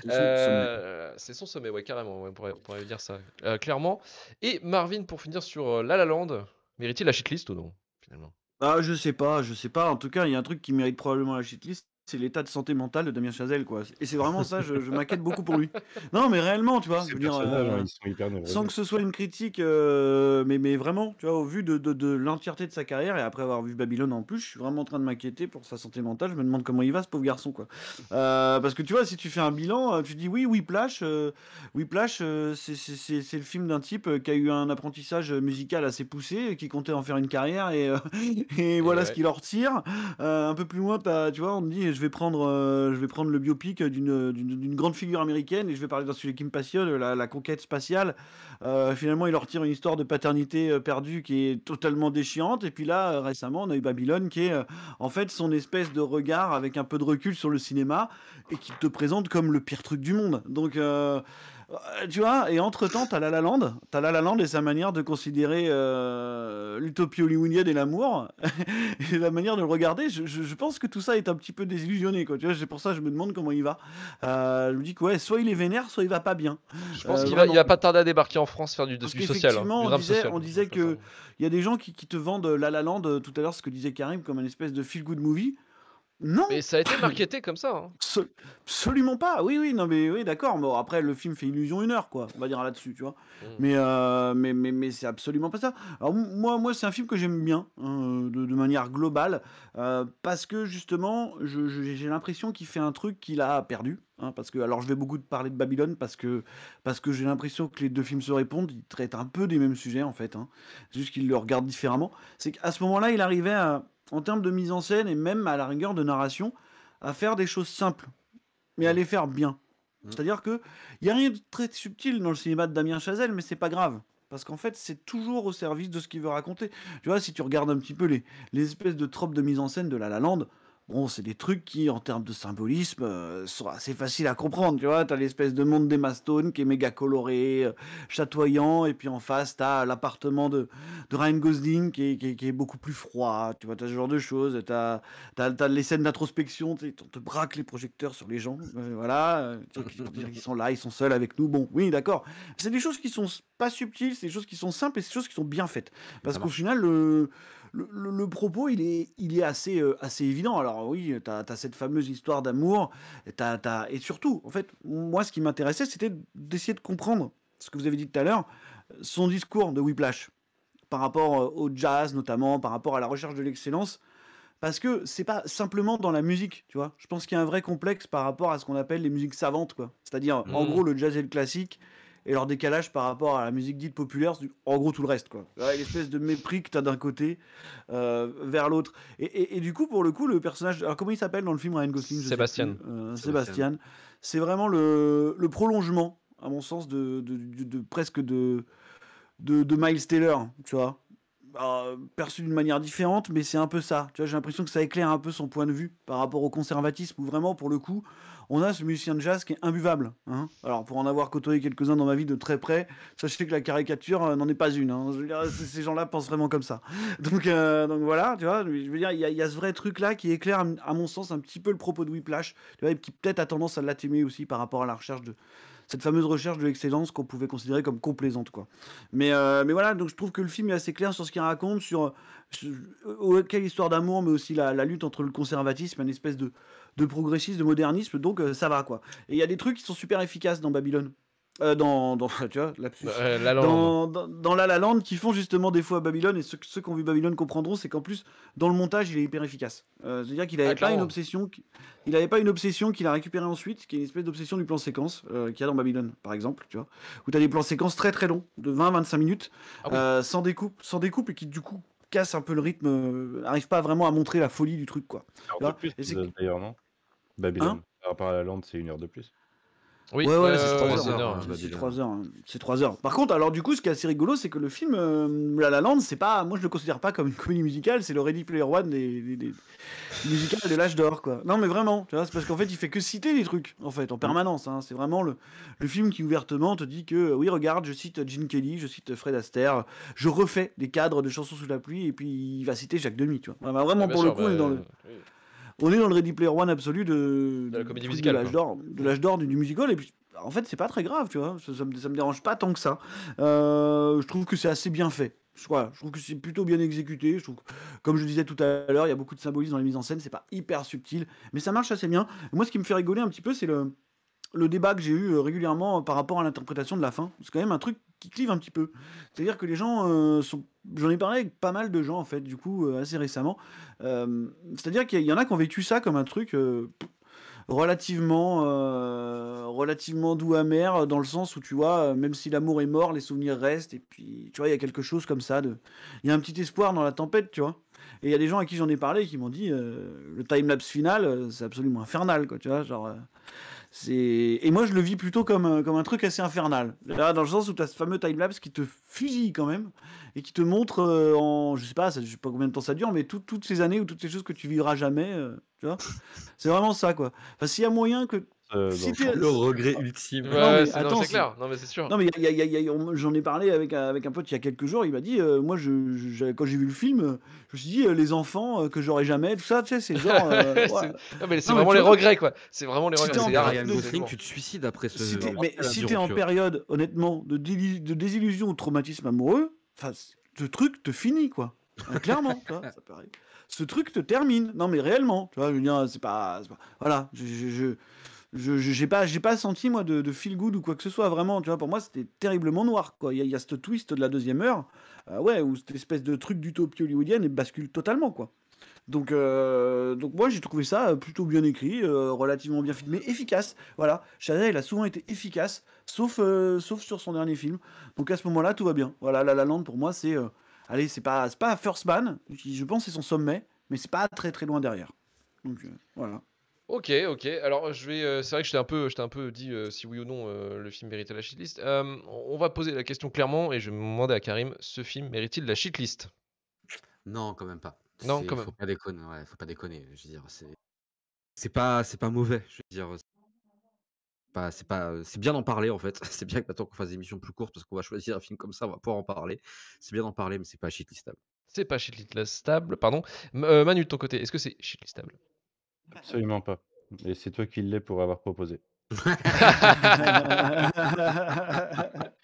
S2: Euh, c'est son, sommet, ouais, carrément, on, pourrait, dire ça euh, clairement. Et Marvin, pour finir sur La La Land, mérite-t-il la shitlist ou non,
S3: finalement ah, je sais pas, je sais pas. En tout cas, il y a un truc qui mérite probablement la shitlist, c'est l'état de santé mentale de Damien Chazelle, quoi. Et c'est vraiment ça, je, [laughs] m'inquiète beaucoup pour lui. Non, mais réellement, tu vois. Euh,
S5: hein, sans que
S3: ce soit une critique, euh, mais, mais vraiment, tu vois, au vu de, de, l'entièreté de sa carrière, et après avoir vu Babylone en plus, je suis vraiment en train de m'inquiéter pour sa santé mentale. Je me demande comment il va, ce pauvre garçon, quoi. Euh, parce que tu vois, si tu fais un bilan, tu dis oui, Whiplash, Whiplash, c'est le film d'un type qui a eu un apprentissage musical assez poussé, qui comptait en faire une carrière, et, [laughs] et voilà ce qu'il en retire. un peu plus loin, as, tu vois, on me dit je vais prendre, euh, je vais prendre le biopic d'une grande figure américaine et je vais parler d'un sujet qui me passionne, la, conquête spatiale. Euh, finalement, il leur tire une histoire de paternité euh, perdue qui est totalement déchirante. Et puis là, récemment, on a eu Babylone qui est en fait son espèce de regard avec un peu de recul sur le cinéma et qui te présente comme le pire truc du monde. Donc euh, tu vois, et entre-temps, t'as La La Land, t'as La La et sa manière de considérer euh, l'utopie hollywoodienne et l'amour, [laughs] et la manière de le regarder, je, pense que tout ça est un petit peu désillusionné, quoi, tu vois, c'est pour ça que je me demande comment il va. Euh, je me dis que, ouais, soit il est vénère, soit il va pas bien. Je pense qu'il va, pas
S2: tarder à débarquer en France, faire du, dessus
S3: hein, social. on, disait, qu'il y a des gens qui, te vendent La La Land, tout à l'heure, ce que disait Karim, comme un espèce de feel-good movie, non. Mais ça a été [coughs] marketé comme ça. Hein. Absolument pas. Oui, oui, non, mais oui, d'accord. Bon, après, le film fait illusion une heure, quoi. On va dire là-dessus, tu vois. Mm. Mais, euh, mais, mais, mais c'est absolument pas ça. Alors, moi, moi c'est un film que j'aime bien, hein, de, manière globale, euh, parce que justement, j'ai l'impression qu'il fait un truc qu'il a perdu. Hein, parce que, alors, je vais beaucoup parler de Babylone, parce que, parce que j'ai l'impression que les deux films se répondent. Ils traitent un peu des mêmes sujets, en fait. Juste qu'ils le regardent différemment. C'est qu'à ce moment-là, il arrivait à en termes de mise en scène et même à la rigueur de narration, à faire des choses simples, mais à les faire bien. Mm. C'est-à-dire que il y a rien de très subtil dans le cinéma de Damien Chazelle, mais c'est pas grave. Parce qu'en fait, c'est toujours au service de ce qu'il veut raconter. Tu vois, si tu regardes un petit peu les, espèces de tropes de mise en scène de La La Bon, c'est des trucs qui, en termes de symbolisme, euh, sont assez faciles à comprendre, tu vois. T'as l'espèce de monde des Mastones qui est méga coloré, euh, chatoyant, et puis en face, t'as l'appartement de, de Ryan Gosling qui est, beaucoup plus froid, tu vois, t'as ce genre de choses. T'as as, les scènes d'introspection, on te braque les projecteurs sur les gens, euh, voilà. ils sont là, ils sont seuls avec nous, bon, oui, d'accord. C'est des choses qui sont pas subtiles, c'est des choses qui sont simples et c'est des choses qui sont bien faites. Parce qu'au final, le le, propos, il est, euh, assez, évident. Alors oui, tu as, cette fameuse histoire d'amour, et, et surtout, en fait, moi, ce qui m'intéressait, c'était d'essayer de comprendre ce que vous avez dit tout à l'heure, son discours de Whiplash, par rapport euh, au jazz notamment, par rapport à la recherche de l'excellence, parce que c'est pas simplement dans la musique, tu vois. Je pense qu'il y a un vrai complexe par rapport à ce qu'on appelle les musiques savantes, quoi. C'est-à-dire, en mmh. gros, le jazz et le classique, et leur décalage par rapport à la musique dite populaire, en gros tout le reste. quoi. L'espèce de mépris que tu as d'un côté euh, vers l'autre. Et, du coup, pour le coup, le personnage. Alors, comment il s'appelle dans le film Ryan Gosling euh, Sébastien. Sébastien. C'est vraiment le, prolongement, à mon sens, de, presque de, de, Miles Taylor, tu vois. perçu d'une manière différente, mais c'est un peu ça. Tu j'ai l'impression que ça éclaire un peu son point de vue par rapport au conservatisme, où vraiment, pour le coup, on a ce musicien de jazz qui est imbuvable. Hein. Alors, pour en avoir côtoyé quelques-uns dans ma vie de très près, sachez que la caricature euh, n'en est pas une. Hein. Euh, ces gens-là pensent vraiment comme ça. Euh, donc, voilà, tu vois, je veux dire, il y, a ce vrai truc-là qui éclaire, à mon sens, un petit peu le propos de Whiplash, qui peut-être a tendance à l'atténuer aussi par rapport à la recherche de cette fameuse recherche de l'excellence qu'on pouvait considérer comme complaisante quoi. Mais voilà donc je trouve que le film est assez clair sur ce qu'il raconte sur, quelle histoire d'amour mais aussi la, la, lutte entre le conservatisme une espèce de de progressisme, de modernisme, donc euh, ça va quoi. Et il y a des trucs qui sont super efficaces dans Babylone. Euh, dans, dans, [laughs] tu vois, euh, la dans, dans, La La Land qui font justement des fois à Babylone et ceux, ceux qui ont vu Babylone comprendront c'est qu'en plus dans le montage il est hyper efficace c'est à dire qu'il n'avait ah, pas une obsession il pas une obsession qu'il a récupérée ensuite qui est une espèce d'obsession du plan séquence qu'il y a dans Babylone par exemple tu vois où tu as des plans séquences très très longs de 20-25 minutes ah sans découpe sans découpe et qui du coup casse un peu le
S5: rythme
S3: arrive pas vraiment à montrer la folie du truc quoi
S5: non Babylone, hein par rapport à la Lande, c'est une heure de plus. Oui, c'est trois
S3: heures. Hein. c'est trois heures. Par contre, alors du coup, ce qui est assez rigolo, c'est que le film euh, La La Land, c'est pas, moi je le considère pas comme une comédie musicale, c'est le Ready Player One des, musicales de l'âge d'or, quoi. Non, mais vraiment, tu vois, c'est parce qu'en fait, il fait que citer des trucs, en fait, en mm. permanence. Hein. C'est vraiment le, film qui ouvertement te dit que, oui, regarde, je cite Gene Kelly, je cite Fred Astaire, je refais des cadres de chansons sous la pluie, et puis il va citer Jacques demi tu vois. vraiment, pour le coup, est bah, dans le on est dans le Ready Player One absolu de, la comédie musicale. De l'âge d'or du musical. Et puis, en fait, c'est pas très grave, tu vois. Ça, me, dérange pas tant que ça. Euh, je trouve que c'est assez bien fait. je trouve que c'est plutôt bien exécuté. comme je disais tout à l'heure, il y a beaucoup de symbolisme dans les mises en scène. C'est pas hyper subtil, mais ça marche assez bien. moi, ce qui me fait rigoler un petit peu, c'est le, le débat que j'ai eu euh, régulièrement par rapport à l'interprétation de la fin. C'est quand même un truc qui clive un petit peu. C'est-à-dire que les gens euh, sont. J'en ai parlé avec pas mal de gens, en fait, du coup, euh, assez récemment. Euh, c'est-à-dire qu'il y en a qui ont vécu ça comme un truc relativement, relativement doux amer, dans le sens où, tu vois, même si l'amour est mort, les souvenirs restent, et puis, tu vois, il y a quelque chose comme ça. De... Il y a un petit espoir dans la tempête, tu vois. Et il y a des gens à qui j'en ai parlé qui m'ont dit le time-lapse final, c'est absolument infernal, quoi, tu vois, genre. Et moi, je le vis plutôt comme un, euh, comme un truc assez infernal. Là, dans le sens où tu as ce fameux lapse qui te fusille quand même et qui te montre euh, en, je sais pas, je sais pas combien de temps ça dure, mais toutes ces années ou toutes ces choses que tu vivras jamais, euh, tu vois. C'est vraiment ça, quoi. Enfin, s'il y a moyen que
S5: euh, le regret ultime. c'est clair. Non, mais c'est
S2: sûr. Non,
S3: mais j'en ai parlé avec, avec un pote il y a quelques jours. Il m'a dit euh, Moi, je, quand j'ai vu le film, je me suis dit, euh, les enfants que j'aurais jamais, tout ça, tu sais, c'est genre. [laughs] Non, mais c'est vraiment, les regrets, quoi.
S2: C'est vraiment les regrets. tu te suicides après ce. Si
S4: mais si t'es en
S3: période, honnêtement, de désillusion ou de traumatisme amoureux, ce truc te finit, quoi. Hein, clairement, ça ce truc te termine. Non, mais réellement, tu vois, dire, c'est pas, Voilà, je, je, je j'ai pas j'ai pas senti moi de, feel good ou quoi que ce soit vraiment tu vois pour moi c'était terriblement noir quoi il y, a, ce twist de la deuxième heure euh, ouais où cette espèce de truc d'utopie hollywoodienne bascule totalement quoi donc euh, donc moi j'ai trouvé ça euh, plutôt bien écrit relativement bien filmé efficace voilà Chazelle a souvent été efficace sauf sauf sur son dernier film donc à ce moment là tout va bien voilà La La Land pour moi c'est allez c'est pas pas First Man je pense c'est son sommet mais c'est pas très très loin derrière donc voilà
S2: Ok, ok. Alors, je vais. Euh, c'est vrai que j'étais un peu, un peu dit euh, si oui ou non euh, le film méritait la shitlist. on va poser la question clairement et je vais me demander à Karim ce film mérite-t-il la shitlist Non, quand même
S4: pas. Non, même. Faut pas déconner. faut pas déconner. Je veux dire, c'est pas c'est pas mauvais. Je veux dire, c'est c'est bien d'en parler en fait. [laughs] C'est bien que maintenant qu'on fasse des émissions plus courtes parce qu'on va choisir un film comme ça, on va pouvoir en parler. C'est bien d'en parler, mais c'est pas shitlistable. C'est pas shitlistable,
S5: pardon. Manu de ton côté, est-ce que c'est shitlistable Absolument pas. Et c'est toi qui l'es pour avoir proposé. [laughs] [laughs]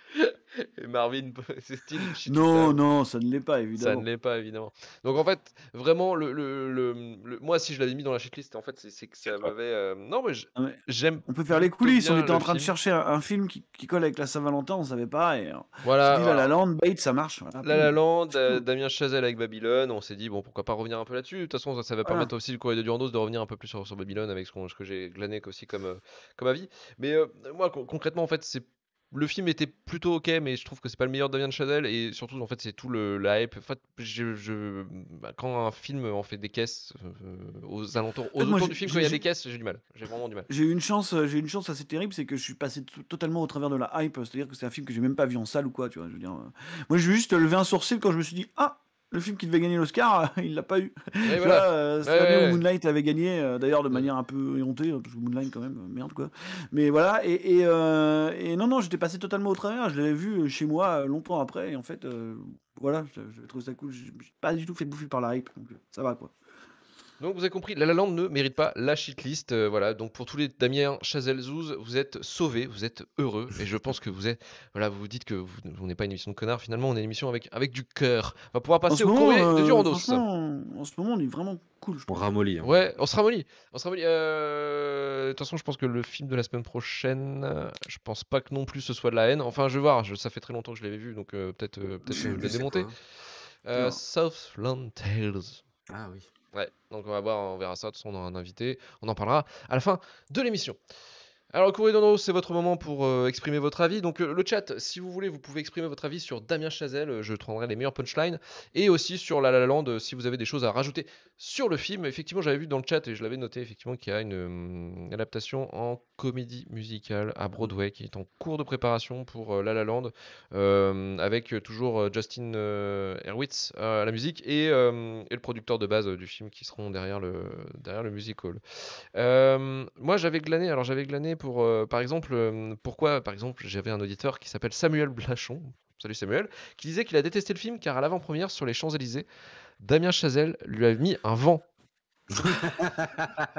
S2: Et Marvin, [laughs] c'est style. Non, non, ça ne l'est pas, évidemment. Ça ne l'est pas, évidemment. Donc, en fait, vraiment, le, le, le, moi, si je l'avais mis dans la checklist, en fait, c'est que ça m'avait. Euh, non, ah, mais j'aime.
S3: On peut faire les coulisses. On était en train de chercher un, film qui, colle avec la Saint-Valentin, on savait pas. Et, voilà. La Land, Bait, ça marche. La La Land,
S2: Damien Chazelle avec Babylone, on s'est dit, bon, pourquoi pas revenir un peu là-dessus. De toute façon, ça, va permettre aussi le courrier de Durandos de revenir un peu plus sur, sur Babylone avec ce, que j'ai glané aussi comme, euh, comme avis. Mais euh, moi, concrètement, en fait, c'est le film était plutôt ok, mais je trouve que c'est pas le meilleur de Damien Chazelle et surtout en fait c'est tout le la hype. En bah,
S3: quand un film en fait des caisses euh, euh, aux alentours, aux eh, du film quand il y a des caisses, j'ai du mal. J'ai vraiment du mal. J'ai eu une chance, euh, j'ai une chance assez terrible, c'est que je suis passé totalement au travers de la hype, c'est-à-dire que c'est un film que j'ai même pas vu en salle ou quoi, tu vois. Je veux dire. Moi j'ai juste lever un sourcil quand je me suis dit ah le film qui devait gagner l'Oscar, [laughs] il l'a pas eu. Euh, où Moonlight avait gagné, euh, d'ailleurs de manière un peu éhontée, hein, parce que Moonlight quand même, euh, merde quoi. Mais voilà, et, non, non, j'étais passé totalement au travers, je l'avais vu chez moi longtemps après, et en fait, voilà, je, trouve ça cool, je, pas du tout fait bouffer par la hype, donc ça va quoi.
S2: Donc vous avez compris, La La ne mérite pas la shitlist. Euh, voilà, donc pour tous les Damien Chazelzouz, vous êtes sauvés, vous êtes heureux. Et je pense que vous êtes. Voilà, vous vous dites que vous, on n'est pas une émission de connard, finalement, on est une émission avec, avec du cœur. On va pouvoir passer au courrier de euh, Durandos. En
S3: ce moment, on est vraiment cool. on ramollit. Hein.
S2: Ouais, on se ramollit. On euh, De toute façon, je pense que le film de la semaine prochaine, je pense pas que non plus ce soit de la haine. Enfin, je vais voir, ça fait très longtemps que je l'avais vu, donc peut-être peut je vais le démonter. Southland Tales. Ah oui. Ouais, donc on va voir, on verra ça. De toute façon, on un invité. On en parlera à la fin de l'émission. Alors, donc, c'est votre moment pour euh, exprimer votre avis. Donc, euh, le chat, si vous voulez, vous pouvez exprimer votre avis sur Damien Chazelle. Euh, je prendrai les meilleurs punchlines. Et aussi sur La La Land, si vous avez des choses à rajouter sur le film. Effectivement, j'avais vu dans le chat et je l'avais noté, effectivement, qu'il y a une hum, adaptation en comédie musicale à Broadway qui est en cours de préparation pour euh, La La Land euh, avec euh, toujours Justin Erwitz à la musique et, le producteur de base du film qui seront derrière le, derrière le musical. moi j'avais glané, alors j'avais glané pour par exemple pourquoi par exemple j'avais un auditeur qui s'appelle Samuel Blachon salut Samuel, qui disait qu'il a détesté le film car à l'avant-première sur les Champs-Élysées, Damien Chazelle lui a mis un vent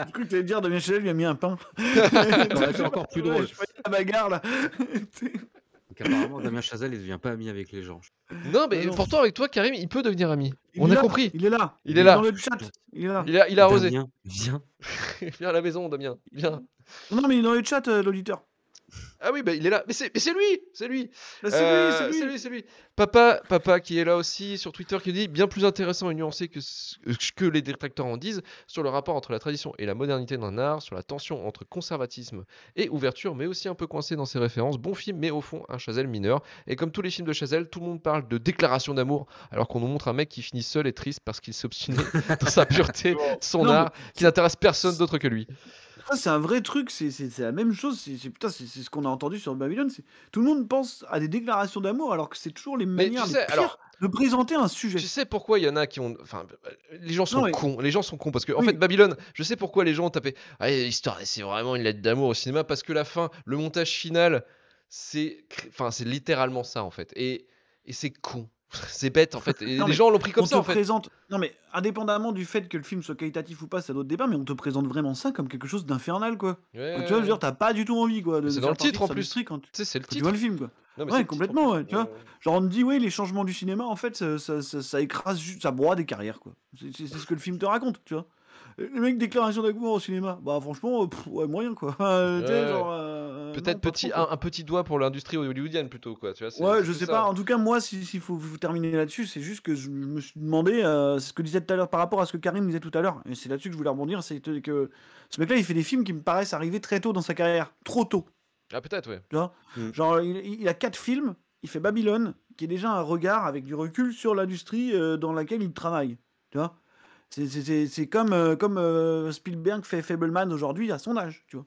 S2: du coup,
S3: tu allais dire, Damien Chazelle lui a mis un pain. [laughs]
S4: [laughs] c'est encore plus drôle. Je
S3: la bagarre là. [laughs]
S2: apparemment, Damien
S4: Chazelle, il devient pas ami avec les gens.
S2: Non, mais ah pourtant, avec toi, Karim, il peut devenir ami. On a compris. Il est là.
S4: Il, il est là. Dans le chat. Il est là. Il a, il a Viens. viens
S2: à la maison, Damien. Viens. Non, mais il est dans le chat, euh, l'auditeur. Ah oui, bah, il est là. Mais c'est lui, bah, euh, c'est lui. c'est lui, c'est lui, Papa, papa qui est là aussi sur Twitter qui dit bien plus intéressant et nuancé que ce que les détracteurs en disent sur le rapport entre la tradition et la modernité d'un art, sur la tension entre conservatisme et ouverture, mais aussi un peu coincé dans ses références. Bon film, mais au fond un Chazelle mineur. Et comme tous les films de Chazelle, tout le monde parle de déclaration d'amour, alors qu'on nous montre un mec qui finit seul et triste parce qu'il s'obstine [laughs] dans sa pureté, son art, qui n'intéresse personne d'autre que lui.
S3: Ah, c'est un vrai truc, c'est la même chose. C'est c'est ce qu'on a entendu sur Babylone. Tout le monde pense à des déclarations d'amour alors que c'est toujours les manières de
S2: présenter un sujet. Tu sais pourquoi il y en a qui ont. Enfin, les gens sont cons. Les gens sont cons parce que, en fait, Babylone, je sais pourquoi les gens ont tapé. c'est vraiment une lettre d'amour au cinéma parce que la fin, le montage final, c'est enfin, littéralement ça en fait. Et, et c'est con. C'est bête en fait. Et les gens l'ont pris comme on ça. Te en fait. présente...
S3: Non mais indépendamment du fait que le film soit qualitatif ou pas, c'est d'autres débats, mais on te présente vraiment ça comme quelque chose d'infernal quoi. tu vois, dire, t'as pas du tout envie quoi. C'est dans le titre en plus. tu... c'est le titre. vois le film quoi. ouais, complètement. tu vois. Genre on me dit ouais, les changements du cinéma en fait, ça, ça écrase, ça broie des carrières quoi. C'est ce que le film te raconte, tu vois le mec déclaration d'amour au cinéma. Bah franchement, euh, ouais, moyen quoi. [laughs] Euh,
S2: euh, peut-être petit un, petit doigt pour l'industrie hollywoodienne plutôt quoi. Tu ouais, je sais pas. Hein. En tout
S3: cas, moi, s'il faut vous terminer là-dessus, c'est juste que je me suis demandé euh, ce que disait tout à l'heure par rapport à ce que Karim disait tout à l'heure. Et c'est là-dessus que je voulais rebondir, c'est que ce mec-là, il fait des films qui me paraissent arriver très tôt dans sa carrière, trop tôt. Ah peut-être, ouais. Tu vois mm. Genre, il, a quatre films. Il fait Babylone, qui est déjà un regard avec du recul sur l'industrie dans laquelle il travaille. Tu vois c'est comme, euh, comme euh, Spielberg fait Fableman aujourd'hui à son âge, tu vois.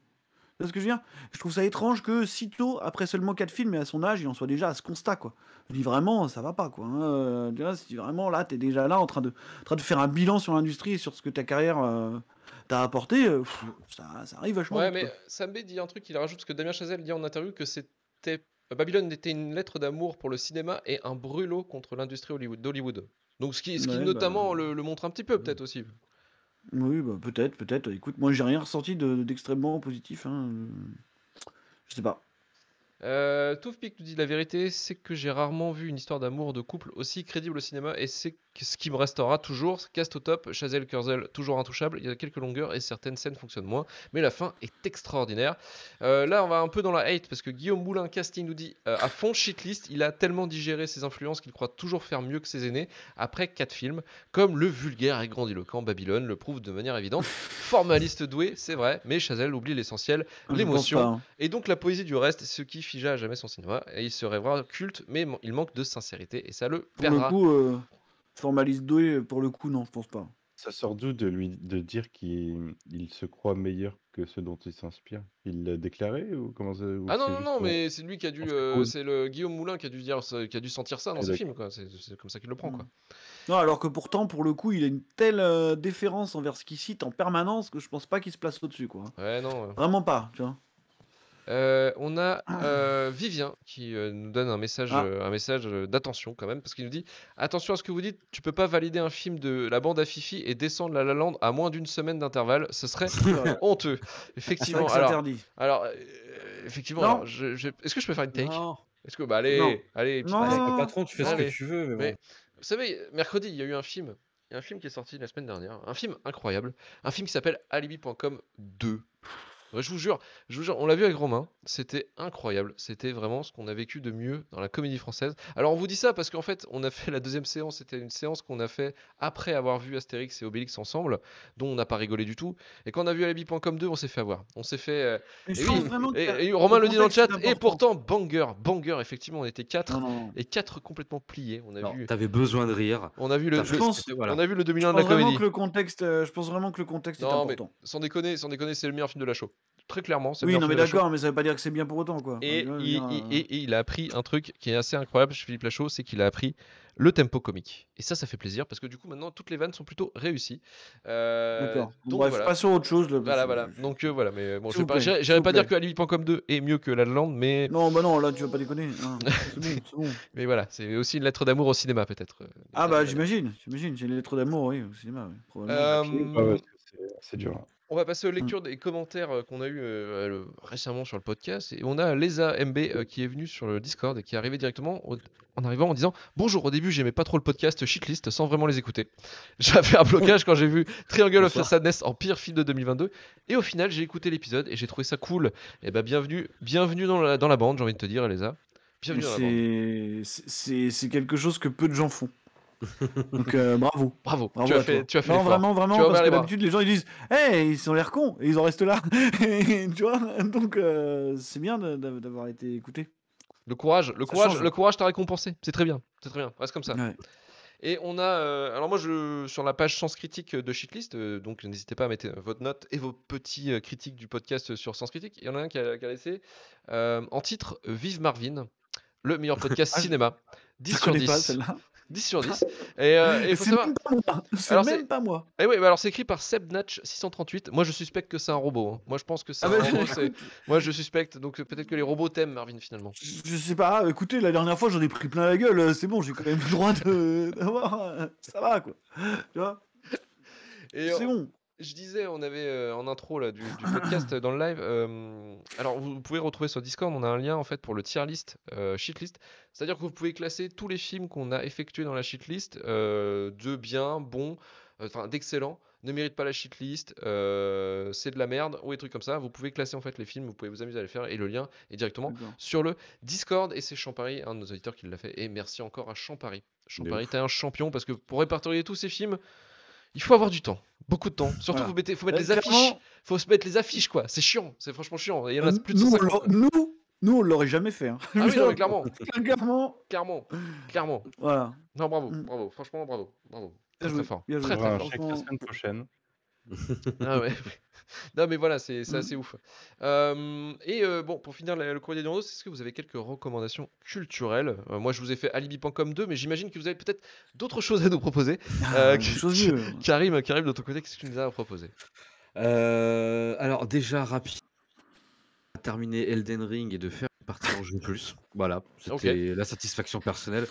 S3: ce que je veux dire Je trouve ça étrange que si tôt, après seulement quatre films et à son âge, il en soit déjà à ce constat, quoi. Je dis vraiment, ça va pas, quoi. Hein, euh, tu vraiment, là, t'es déjà là en train de, faire un bilan sur l'industrie et sur ce que ta carrière t'a apporté, ça, arrive vachement. Ouais, mais
S2: mais B. dit un truc, il rajoute ce que Damien Chazelle dit en interview, que c'était... Babylone était une lettre d'amour pour le cinéma et un brûlot contre l'industrie d'Hollywood. Donc ce qui, qui notamment bah, le, montre un petit peu peut-être aussi.
S3: Oui, bah, peut-être, peut-être. Écoute, moi j'ai rien ressenti d'extrêmement positif. Hein. Je sais pas.
S2: Euh, nous dit la vérité, c'est que j'ai rarement vu une histoire d'amour de couple aussi crédible au cinéma et c'est ce qui me restera toujours, cast au top, Chazelle Curzel toujours intouchable, il y a quelques longueurs et certaines scènes fonctionnent moins, mais la fin est extraordinaire. Euh, là on va un peu dans la hate parce que Guillaume Moulin Casting nous dit euh, à fond shitlist, il a tellement digéré ses influences qu'il croit toujours faire mieux que ses aînés après quatre films, comme le vulgaire et grandiloquent Babylone le prouve de manière évidente. [laughs] Formaliste doué, c'est vrai, mais Chazelle oublie l'essentiel, l'émotion, hein. et donc la poésie du reste, ce qui fige à jamais son cinéma, et il serait rêvera culte, mais il manque de sincérité, et ça le perdra.
S5: Euh, formalise doué, euh, pour le coup, non, je pense pas. Ça sort d'où de lui de dire qu'il se croit meilleur que ce dont il s'inspire Il l'a déclaré ou comment Ah non non non, mais
S2: c'est lui qui a dû, euh, c'est le Guillaume Moulin qui a dû dire, qui a dû sentir ça dans ses films quoi. C'est comme ça qu'il
S3: le prend quoi. Mmh.
S5: Non, alors que pourtant pour le coup, il a une
S3: telle euh, déférence envers ce qu'il cite en permanence que je pense pas qu'il se place au-dessus quoi. Ouais non. Vraiment pas, tu vois.
S2: Euh, on a ah. euh, Vivien qui euh, nous donne un message, ah. un message d'attention quand même, parce qu'il nous dit attention à ce que vous dites. Tu peux pas valider un film de la bande à Fifi et descendre La La à moins d'une semaine d'intervalle. Ce serait [laughs] honteux. Effectivement. Alors, interdit. alors effectivement. Est-ce que je peux faire une take Est-ce que bah allez, non. allez. Non. patron, tu fais ce que tu veux. Mais, vous savez, mercredi, il y a eu un film. un film qui est sorti la semaine dernière. Un film incroyable. Un film qui s'appelle Alibi.com 2 je vous jure, on l'a vu avec Romain, c'était incroyable, c'était vraiment ce qu'on a vécu de mieux dans la comédie française. Alors on vous dit ça parce qu'en fait, on a fait la deuxième séance, c'était une séance qu'on a fait après avoir vu Astérix et Obélix ensemble, dont on n'a pas rigolé du tout. Et quand on a vu Alibi.com 2, on s'est fait avoir. On s'est fait. Euh, et, Romain le dit dans le chat, et pourtant, banger, banger, effectivement, on était quatre, et quatre complètement pliés. On a non, vu. T'avais
S4: besoin de rire. On a vu le, je pense, on a vu le 2001 de la comédie. Vraiment que
S3: le contexte, euh, je pense vraiment que le contexte est important.
S2: Mais, sans déconner, sans déconner c'est le meilleur film de la show.
S3: Très clairement, c'est Oui, non, mais d'accord, mais ça veut pas dire que c'est bien pour autant, quoi. Euh, et,
S2: il, a appris un truc qui est assez incroyable chez Philippe Lachaud, c'est qu'il a appris le tempo comique. Et ça, ça fait plaisir parce que du
S3: coup, maintenant, toutes les vannes sont plutôt
S2: réussies. Euh, d'accord. Donc, Bref, passons à autre chose. voilà, voilà. Donc euh, voilà, mais bon, je vais pas, dire que Ali comme 2 est mieux que La Land, mais. Non, bah non, là, tu vas pas déconner. Hein. [laughs] mais voilà, c'est aussi une lettre d'amour au cinéma, peut-être. Ah bah,
S3: j'imagine, j'imagine. j'ai une lettre d'amour, oui, au cinéma. C'est dur.
S2: On va passer aux mmh. lectures des commentaires euh, qu'on a eu euh, récemment sur le podcast. Et on a Lesa MB euh, qui est venue sur le Discord et qui est arrivée directement en arrivant en disant Bonjour, au début j'aimais pas trop le podcast Shitlist sans vraiment les écouter. [laughs] J'avais un blocage quand j'ai vu Triangle of Sadness en pire film de 2022. Et au final j'ai écouté l'épisode et j'ai trouvé ça cool. Et eh ben bienvenue, bienvenue dans la, dans la bande, j'ai envie de te dire, Lesa. Bienvenue dans la
S3: bande. C'est quelque chose que peu de gens font. [laughs] Donc euh, bravo. Bravo. tu, as fait, tu as non, vraiment, vraiment, parce que d'habitude, les gens ils disent Hé, ils ont l'air cons, et ils en restent là. [laughs] tu vois Donc euh, c'est bien d'avoir été écouté.
S2: Le courage, le courage, le courage t'a récompensé. C'est très bien. C'est très bien. Reste comme ça. Et on a. Euh, alors, moi, je, sur la page Sens Critique de Shitlist, donc n'hésitez pas à mettre votre note et vos petits critiques du podcast sur Sens Critique. Il y en a un qui a, laissé en titre Vive Marvin, le meilleur [laughs] podcast ah, cinéma. 10 sur 10. Pas, 10 sur 10. Et, euh, c'est même
S3: pas moi. même pas moi.
S2: Et eh oui, bah alors c'est écrit par Sebnatch638. Moi, je suspecte que c'est un robot. Hein. Moi, je pense que c'est ah un bah, robot. Moi, je suspecte. Donc, peut-être que les robots t'aiment, Marvin, finalement. Je,
S3: sais pas. Écoutez, la dernière fois, j'en ai pris plein la gueule. Euh, c'est bon, j'ai quand même le droit [laughs] d'avoir. Euh, ça va, quoi. Tu vois C'est bon
S2: je disais, on avait euh, en intro là, du, podcast dans le live. Euh, alors, vous pouvez retrouver sur Discord, on a un lien en fait pour le tier list, euh, list. C'est-à-dire que vous pouvez classer tous les films qu'on a effectués dans la shit list euh, de bien, bon, enfin d'excellent, ne mérite pas la shit list, c'est de la merde ou des trucs comme ça. Vous pouvez classer en fait les films, vous pouvez vous amuser à les faire et le lien est directement sur le Discord. Et c'est Champari, un de nos auditeurs qui l'a fait. Et merci encore à Champari. Champari, t'es un champion parce que pour répertorier tous ces films, il faut avoir du temps beaucoup de temps. Surtout, faut mettre euh, les affiches. Faut se mettre les affiches, quoi. C'est chiant. C'est franchement chiant. Il y en a euh, plus de nous,
S3: nous, nous, on l'aurait jamais fait. Hein. Ah oui, non, mais clairement. [laughs]
S2: clairement. Clairement. Clairement. Voilà. Non, bravo, mm. bravo. Franchement, bravo, bravo. Très, très, fort. Bien Très, très, très fort. la semaine
S5: prochaine ah ouais.
S2: non mais voilà, c'est assez ouf. et bon, pour finir le, courrier des est-ce que vous avez quelques recommandations culturelles Moi, je vous ai fait Alibi.com 2, mais j'imagine que vous avez peut-être d'autres choses à nous proposer. Karim,
S4: ah, euh, Karim, de ton côté, qu'est-ce que tu nous as à proposer euh, Alors déjà, rapide, terminer Elden Ring et de faire une partie en jeu plus. Voilà, c'était la satisfaction personnelle.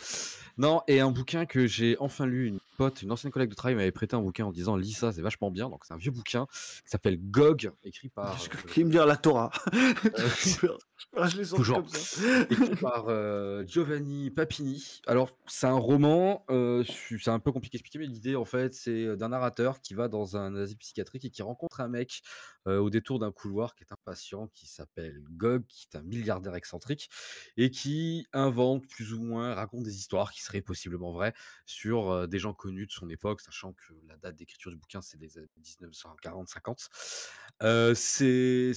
S4: Non, et un bouquin que j'ai enfin lu, une pote, une ancienne collègue de travail m'avait prêté un bouquin en disant Lis ça, c'est vachement bien. Donc c'est un vieux bouquin qui s'appelle Gog, écrit par. Je euh, me dire la Torah [laughs] euh, Je les Comme ça. écrit par euh, Giovanni Papini. Alors c'est un roman, euh, c'est un peu compliqué à expliquer, mais l'idée en fait c'est d'un narrateur qui va dans un asile psychiatrique et qui rencontre un mec au détour d'un couloir qui est un patient qui s'appelle Gog, qui est un milliardaire excentrique et qui invente plus ou moins, raconte des histoires qui seraient possiblement vraies sur des gens connus de son époque, sachant que la date d'écriture du bouquin, c'est les années 1940-50. c'est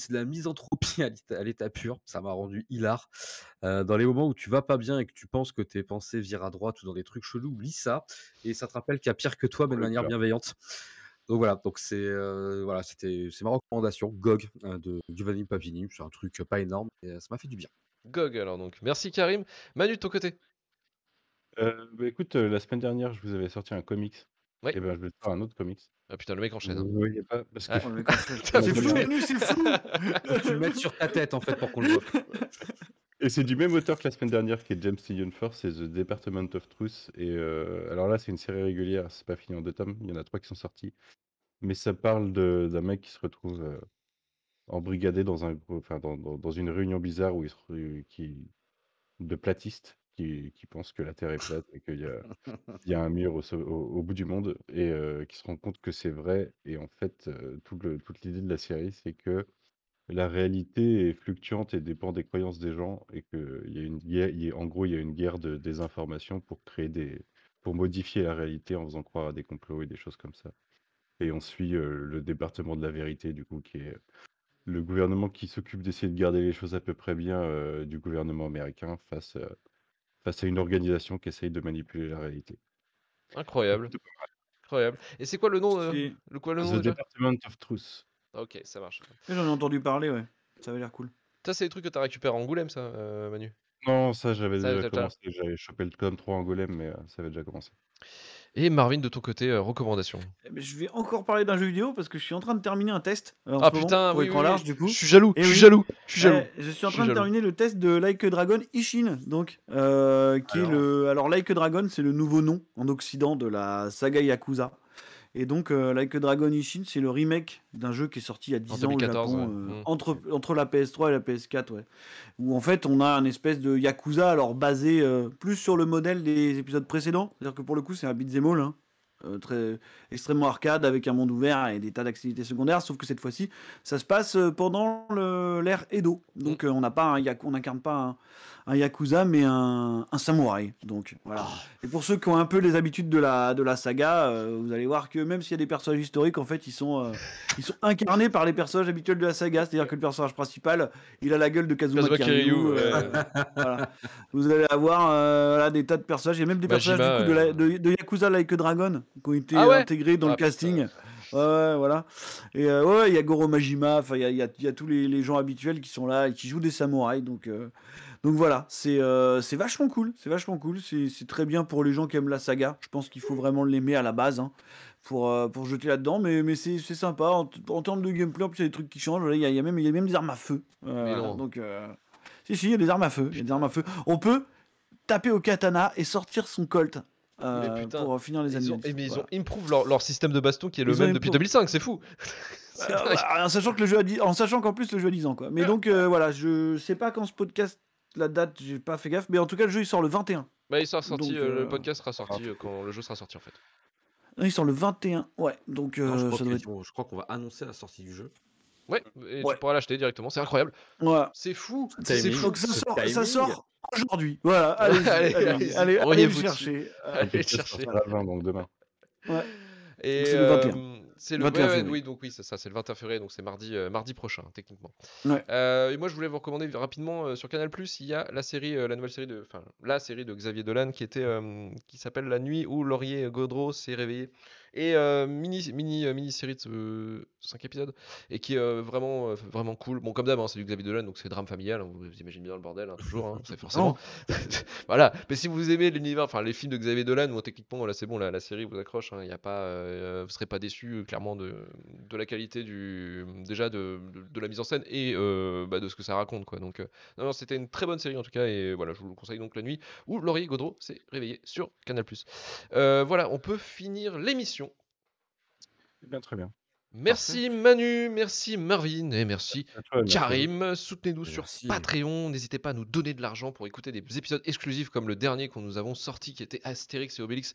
S4: de la misanthropie à l'état pur, ça m'a rendu hilar. dans les moments où tu vas pas bien et que tu penses que tes pensées virent à droite ou dans des trucs chelous, lis ça, et ça te rappelle qu'il y a pire que toi, mais de manière bienveillante. Donc voilà, donc c'est voilà, c'était c'est ma recommandation, GOG hein, de Giovanni
S5: Papini. C'est un truc pas énorme, et ça m'a fait du bien.
S2: GOG. Alors hein, donc, merci Karim. Manu, de ton côté
S5: euh, bah, Écoute, euh, la semaine dernière, je vous avais sorti un comics. Et eh ben, je vais faire un autre comics. Ah putain, le mec enchaîne. c'est fou, c'est [laughs] fou Tu le mets sur ta tête en fait pour qu'on le voit. [laughs] Et c'est du même auteur que la semaine dernière qui est James T. Force c'est The Department of Truth. Et euh, alors là, c'est une série régulière, c'est pas fini en deux tomes, il y en a trois qui sont sortis. Mais ça parle d'un mec qui se retrouve embrigadé dans, un, enfin, dans, une réunion bizarre où qui, de platistes qui, qui, pensent que la Terre est plate et qu'il y, [laughs] y, a un mur au, bout du monde et euh, qui se rend compte que c'est vrai. Et en fait, euh, toute l'idée de la série, c'est que la réalité est fluctuante et dépend des croyances des gens et que il y a une guerre, en gros, il y a une guerre de désinformation pour créer des, pour modifier la réalité en faisant croire à des complots et des choses comme ça. Et on suit euh, le département de la vérité, du coup, qui est le gouvernement qui s'occupe d'essayer de garder les choses à peu près bien euh, du gouvernement américain face, euh, face à une organisation qui essaye de manipuler la réalité.
S2: Incroyable. Incroyable. Et c'est quoi le nom euh, le, quoi, le nom Department of Truth. Ah, ok, ça marche.
S3: J'en ai entendu parler, ouais. Ça avait l'air cool.
S2: Ça, c'est les trucs que tu as récupéré en Angoulême, ça, euh, Manu
S5: Non, ça, j'avais déjà commencé. J'avais chopé le tome 3 en Angoulême, mais ça avait déjà commencé. Et Marvin, de ton côté, recommandations euh, recommandation eh
S3: ben, Je vais encore parler d'un jeu vidéo parce que je suis en train de terminer un test. Euh, ah putain, oui, du coup. Je suis jaloux, eh je suis jaloux, je suis eh, jaloux. je suis en train de terminer le test de Like a Dragon Ishin, donc, euh, qui est le. Alors, Like a Dragon, c'est le nouveau nom en Occident de la saga Yakuza. Et donc, euh, Like a Dragon Ishin, c'est le remake d'un jeu qui est sorti il y a 10 ans euh, mmh. entre, entre la PS3 et la PS4, ouais. Où en fait, on a un espèce de Yakuza, alors basé euh, plus sur le modèle des épisodes précédents. C'est-à-dire que pour le coup, c'est un beat'em all, hein. très extrêmement arcade avec un monde ouvert et des tas d'activités secondaires sauf que cette fois-ci ça se passe pendant l'ère Edo donc mmh. on n'a pas un, on n'incarne pas un, un Yakuza, mais un, samouraï. Donc voilà. Ah. Et pour ceux qui ont un peu les habitudes de la, de la saga, euh, vous allez voir que même s'il y a des personnages historiques, en fait, ils sont, euh, ils sont incarnés par les personnages habituels de la saga. C'est-à-dire que le personnage principal, il a la gueule de Kazuma, Kiryu. Euh, [laughs] vous allez avoir des tas de personnages. et même des personnages du coup, de, de, Yakuza Like a Dragon qui ont été ah intégrés dans le ah, casting. voilà. Et ouais, il y a Goro Majima, il y a, tous les, gens habituels qui sont là et qui jouent des samouraïs. Donc, donc voilà, c'est euh, c'est vachement cool, c'est vachement cool, c'est très bien pour les gens qui aiment la saga. Je pense qu'il faut vraiment l'aimer à la base hein, pour, euh, pour jeter là-dedans, mais, mais c'est sympa. En, en, termes de gameplay, en plus, il y a des trucs qui changent, il y a, y, a y a, même des armes à feu. Euh, donc, si, il y a des armes à feu, des armes à feu. On peut taper au katana et sortir son colt. pour finir les années. mais ils ont
S2: leur, leur, système de baston
S3: qui est le même depuis 2005, c'est fou. [laughs] en sachant que le a en sachant qu'en plus le jeu a 10 ans quoi. Mais donc voilà, je sais pas quand ce podcast la date, j'ai pas fait gaffe. Mais en tout cas, le jeu il sort le 21.
S2: Bah, il sera sorti, euh, le euh, podcast sera sorti ah, euh, quand le jeu sera sorti en fait.
S3: il sort le 21, ouais. Donc, je, crois qu'on va annoncer la sortie du jeu. Ouais, et tu
S2: pourras l'acheter directement, c'est incroyable.
S3: Ouais. C'est fou. C'est fou. ça sort, aujourd'hui. Voilà, [laughs] allez, allez, allez,
S5: allez, allez, chercher. Allez chercher. donc demain. Ouais. Et c'est le 21 février. oui,
S2: donc oui, c'est ça, c'est le 21 février, donc c'est mardi, euh, mardi prochain, techniquement. Euh, et moi, je voulais vous recommander rapidement euh, sur Canal Plus, il y a la série, la nouvelle série de, enfin, la série de Xavier Dolan qui était, qui s'appelle La nuit où Laurier Gaudreau s'est réveillé. Et mini, mini, mini série de 5 épisodes. Et qui est vraiment, vraiment cool. Bon, comme d'hab, hein, c'est du Xavier Dolan, donc c'est drame familial. Hein, vous imaginez bien le bordel, hein, toujours. Hein, c'est forcément. [laughs] voilà. Mais si vous aimez l'univers, enfin les films de Xavier Dolan, bon, techniquement, là, c'est bon, la série vous accroche. Il y a pas, vous serez pas déçu, clairement, de, de la qualité du, déjà de, de, la mise en scène et bah, de ce que ça raconte, quoi. Donc, non, c'était une très bonne série en tout cas, et voilà, je vous le conseille donc la nuit où Laurier Gaudreau s'est réveillé sur Canal. voilà, on peut finir l'émission eh bien, très bien. Merci Manu, merci Marvin et merci, Karim. Soutenez-nous sur Patreon. N'hésitez pas à nous donner de l'argent pour écouter des épisodes exclusifs comme le dernier qu'on nous avons sorti qui était Astérix et Obélix,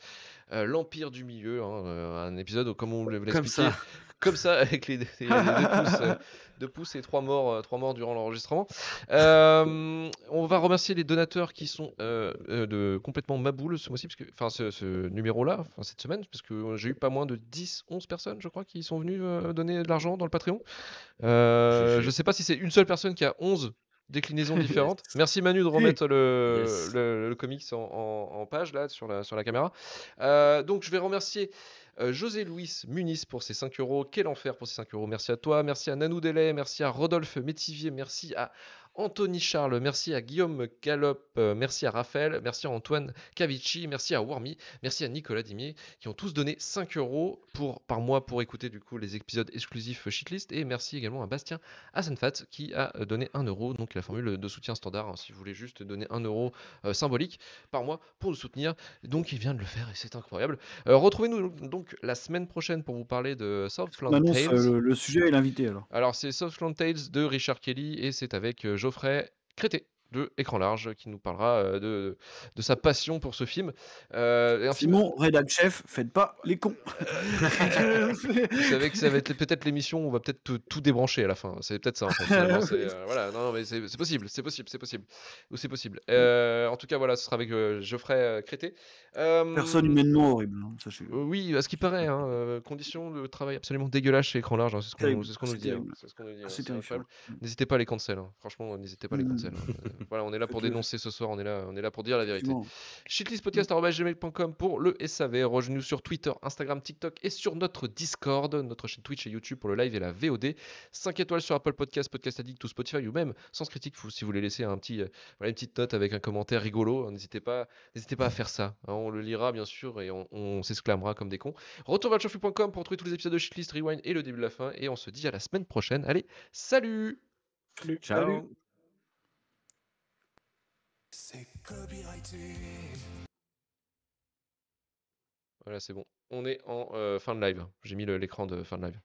S2: euh, l'Empire du Milieu. Hein, euh, un épisode, euh, comme on le expliqué, [laughs] comme ça [laughs] avec les, [laughs] euh, deux, pouces, et trois morts, euh, trois morts durant l'enregistrement. Euh, on va remercier les donateurs qui sont de, complètement maboule ce mois-ci, enfin ce, numéro-là, cette semaine, parce que j'ai eu pas moins de 10, 11 personnes, je crois, qui sont venues donner de l'argent dans le Patreon. je sais pas si c'est une seule personne qui a 11 déclinaisons [laughs] différentes. Merci Manu de remettre le, comics en, page là sur sur la caméra. donc je vais remercier euh, José Luis Munis pour ses 5 euros. Quel enfer pour ses 5 euros. Merci à toi. Merci à Nanou Delay. Merci à Rodolphe Métivier. Merci à Anthony Charles, merci à Guillaume Gallop, euh, merci à Raphaël, merci à Antoine Cavici, merci à Warmi, merci à Nicolas Dimier, qui ont tous donné 5 euros par mois pour écouter du coup les épisodes exclusifs Shitlist. Et merci également à Bastien Asenfat qui a donné 1 euro, donc la formule de soutien standard, hein, si vous voulez juste donner 1 euro euh, symbolique par mois pour nous soutenir. Donc il vient de le faire et c'est incroyable. Euh, retrouvez-nous donc la semaine prochaine pour vous parler de Southland Tales. le, sujet est l'invité alors. Alors c'est Southland Tales de Richard Kelly et c'est avec Geoffrey Crété de Écran Large qui nous parlera euh, de, de sa passion pour ce film. Euh, Simon, film... chef, faites pas les cons. [laughs] Vous savez que ça va être peut-être l'émission où on va peut-être tout, débrancher à la fin. C'est peut-être ça. Euh, voilà, non, mais c'est possible, c'est possible, c'est possible. Ou c'est possible. Mm. Euh, en tout cas, voilà, ce sera avec Geoffrey Crété. Personne humainement horrible, hein, oui, à ce qui paraît, hein, condition conditions de travail absolument dégueulasse chez Écran Large. Hein, c'est ce qu'on nous dit. Ah, c'est ce N'hésitez pas à les cancel. Franchement, n'hésitez pas à les mm. cancel. [laughs] on est là pour dénoncer ce soir, on est là, on est là pour dire la vérité. Shitlistpodcast.gmail.com pour le SAV. Rejoignez-nous sur Twitter, Instagram, TikTok et sur notre Discord, notre chaîne Twitch et YouTube pour le live et la VOD. 5 étoiles sur Apple Podcast, Podcast Addict ou Spotify ou même sans critique si vous voulez laisser un euh, une petite note avec un commentaire rigolo. N'hésitez pas, pas à faire ça. Hein. on le lira bien sûr et on, s'exclamera comme des cons. Retour vers pour retrouver tous les épisodes de Shitlist, Rewind et le début de la fin. Et on se dit à la semaine prochaine. Allez, salut Ciao. Salut. C'est Voilà, c'est bon. On est en euh, fin de live. J'ai mis l'écran de fin de live.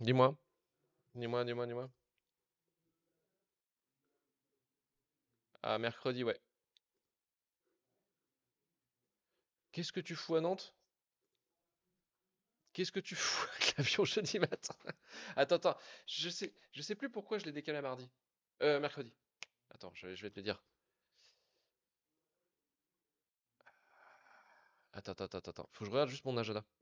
S2: Dis-moi. Dis-moi, dis-moi, dis-moi. Ah, mercredi, ouais. Qu'est-ce que tu fous à Nantes Qu'est-ce que tu [laughs] fous avec l'avion jeudi matin Attends, attends, je sais, je sais plus pourquoi je l'ai décalé à mardi. Euh, mercredi. Attends, je, je vais te le dire. Attends, attends, attends, attends. Faut que je regarde juste mon agenda.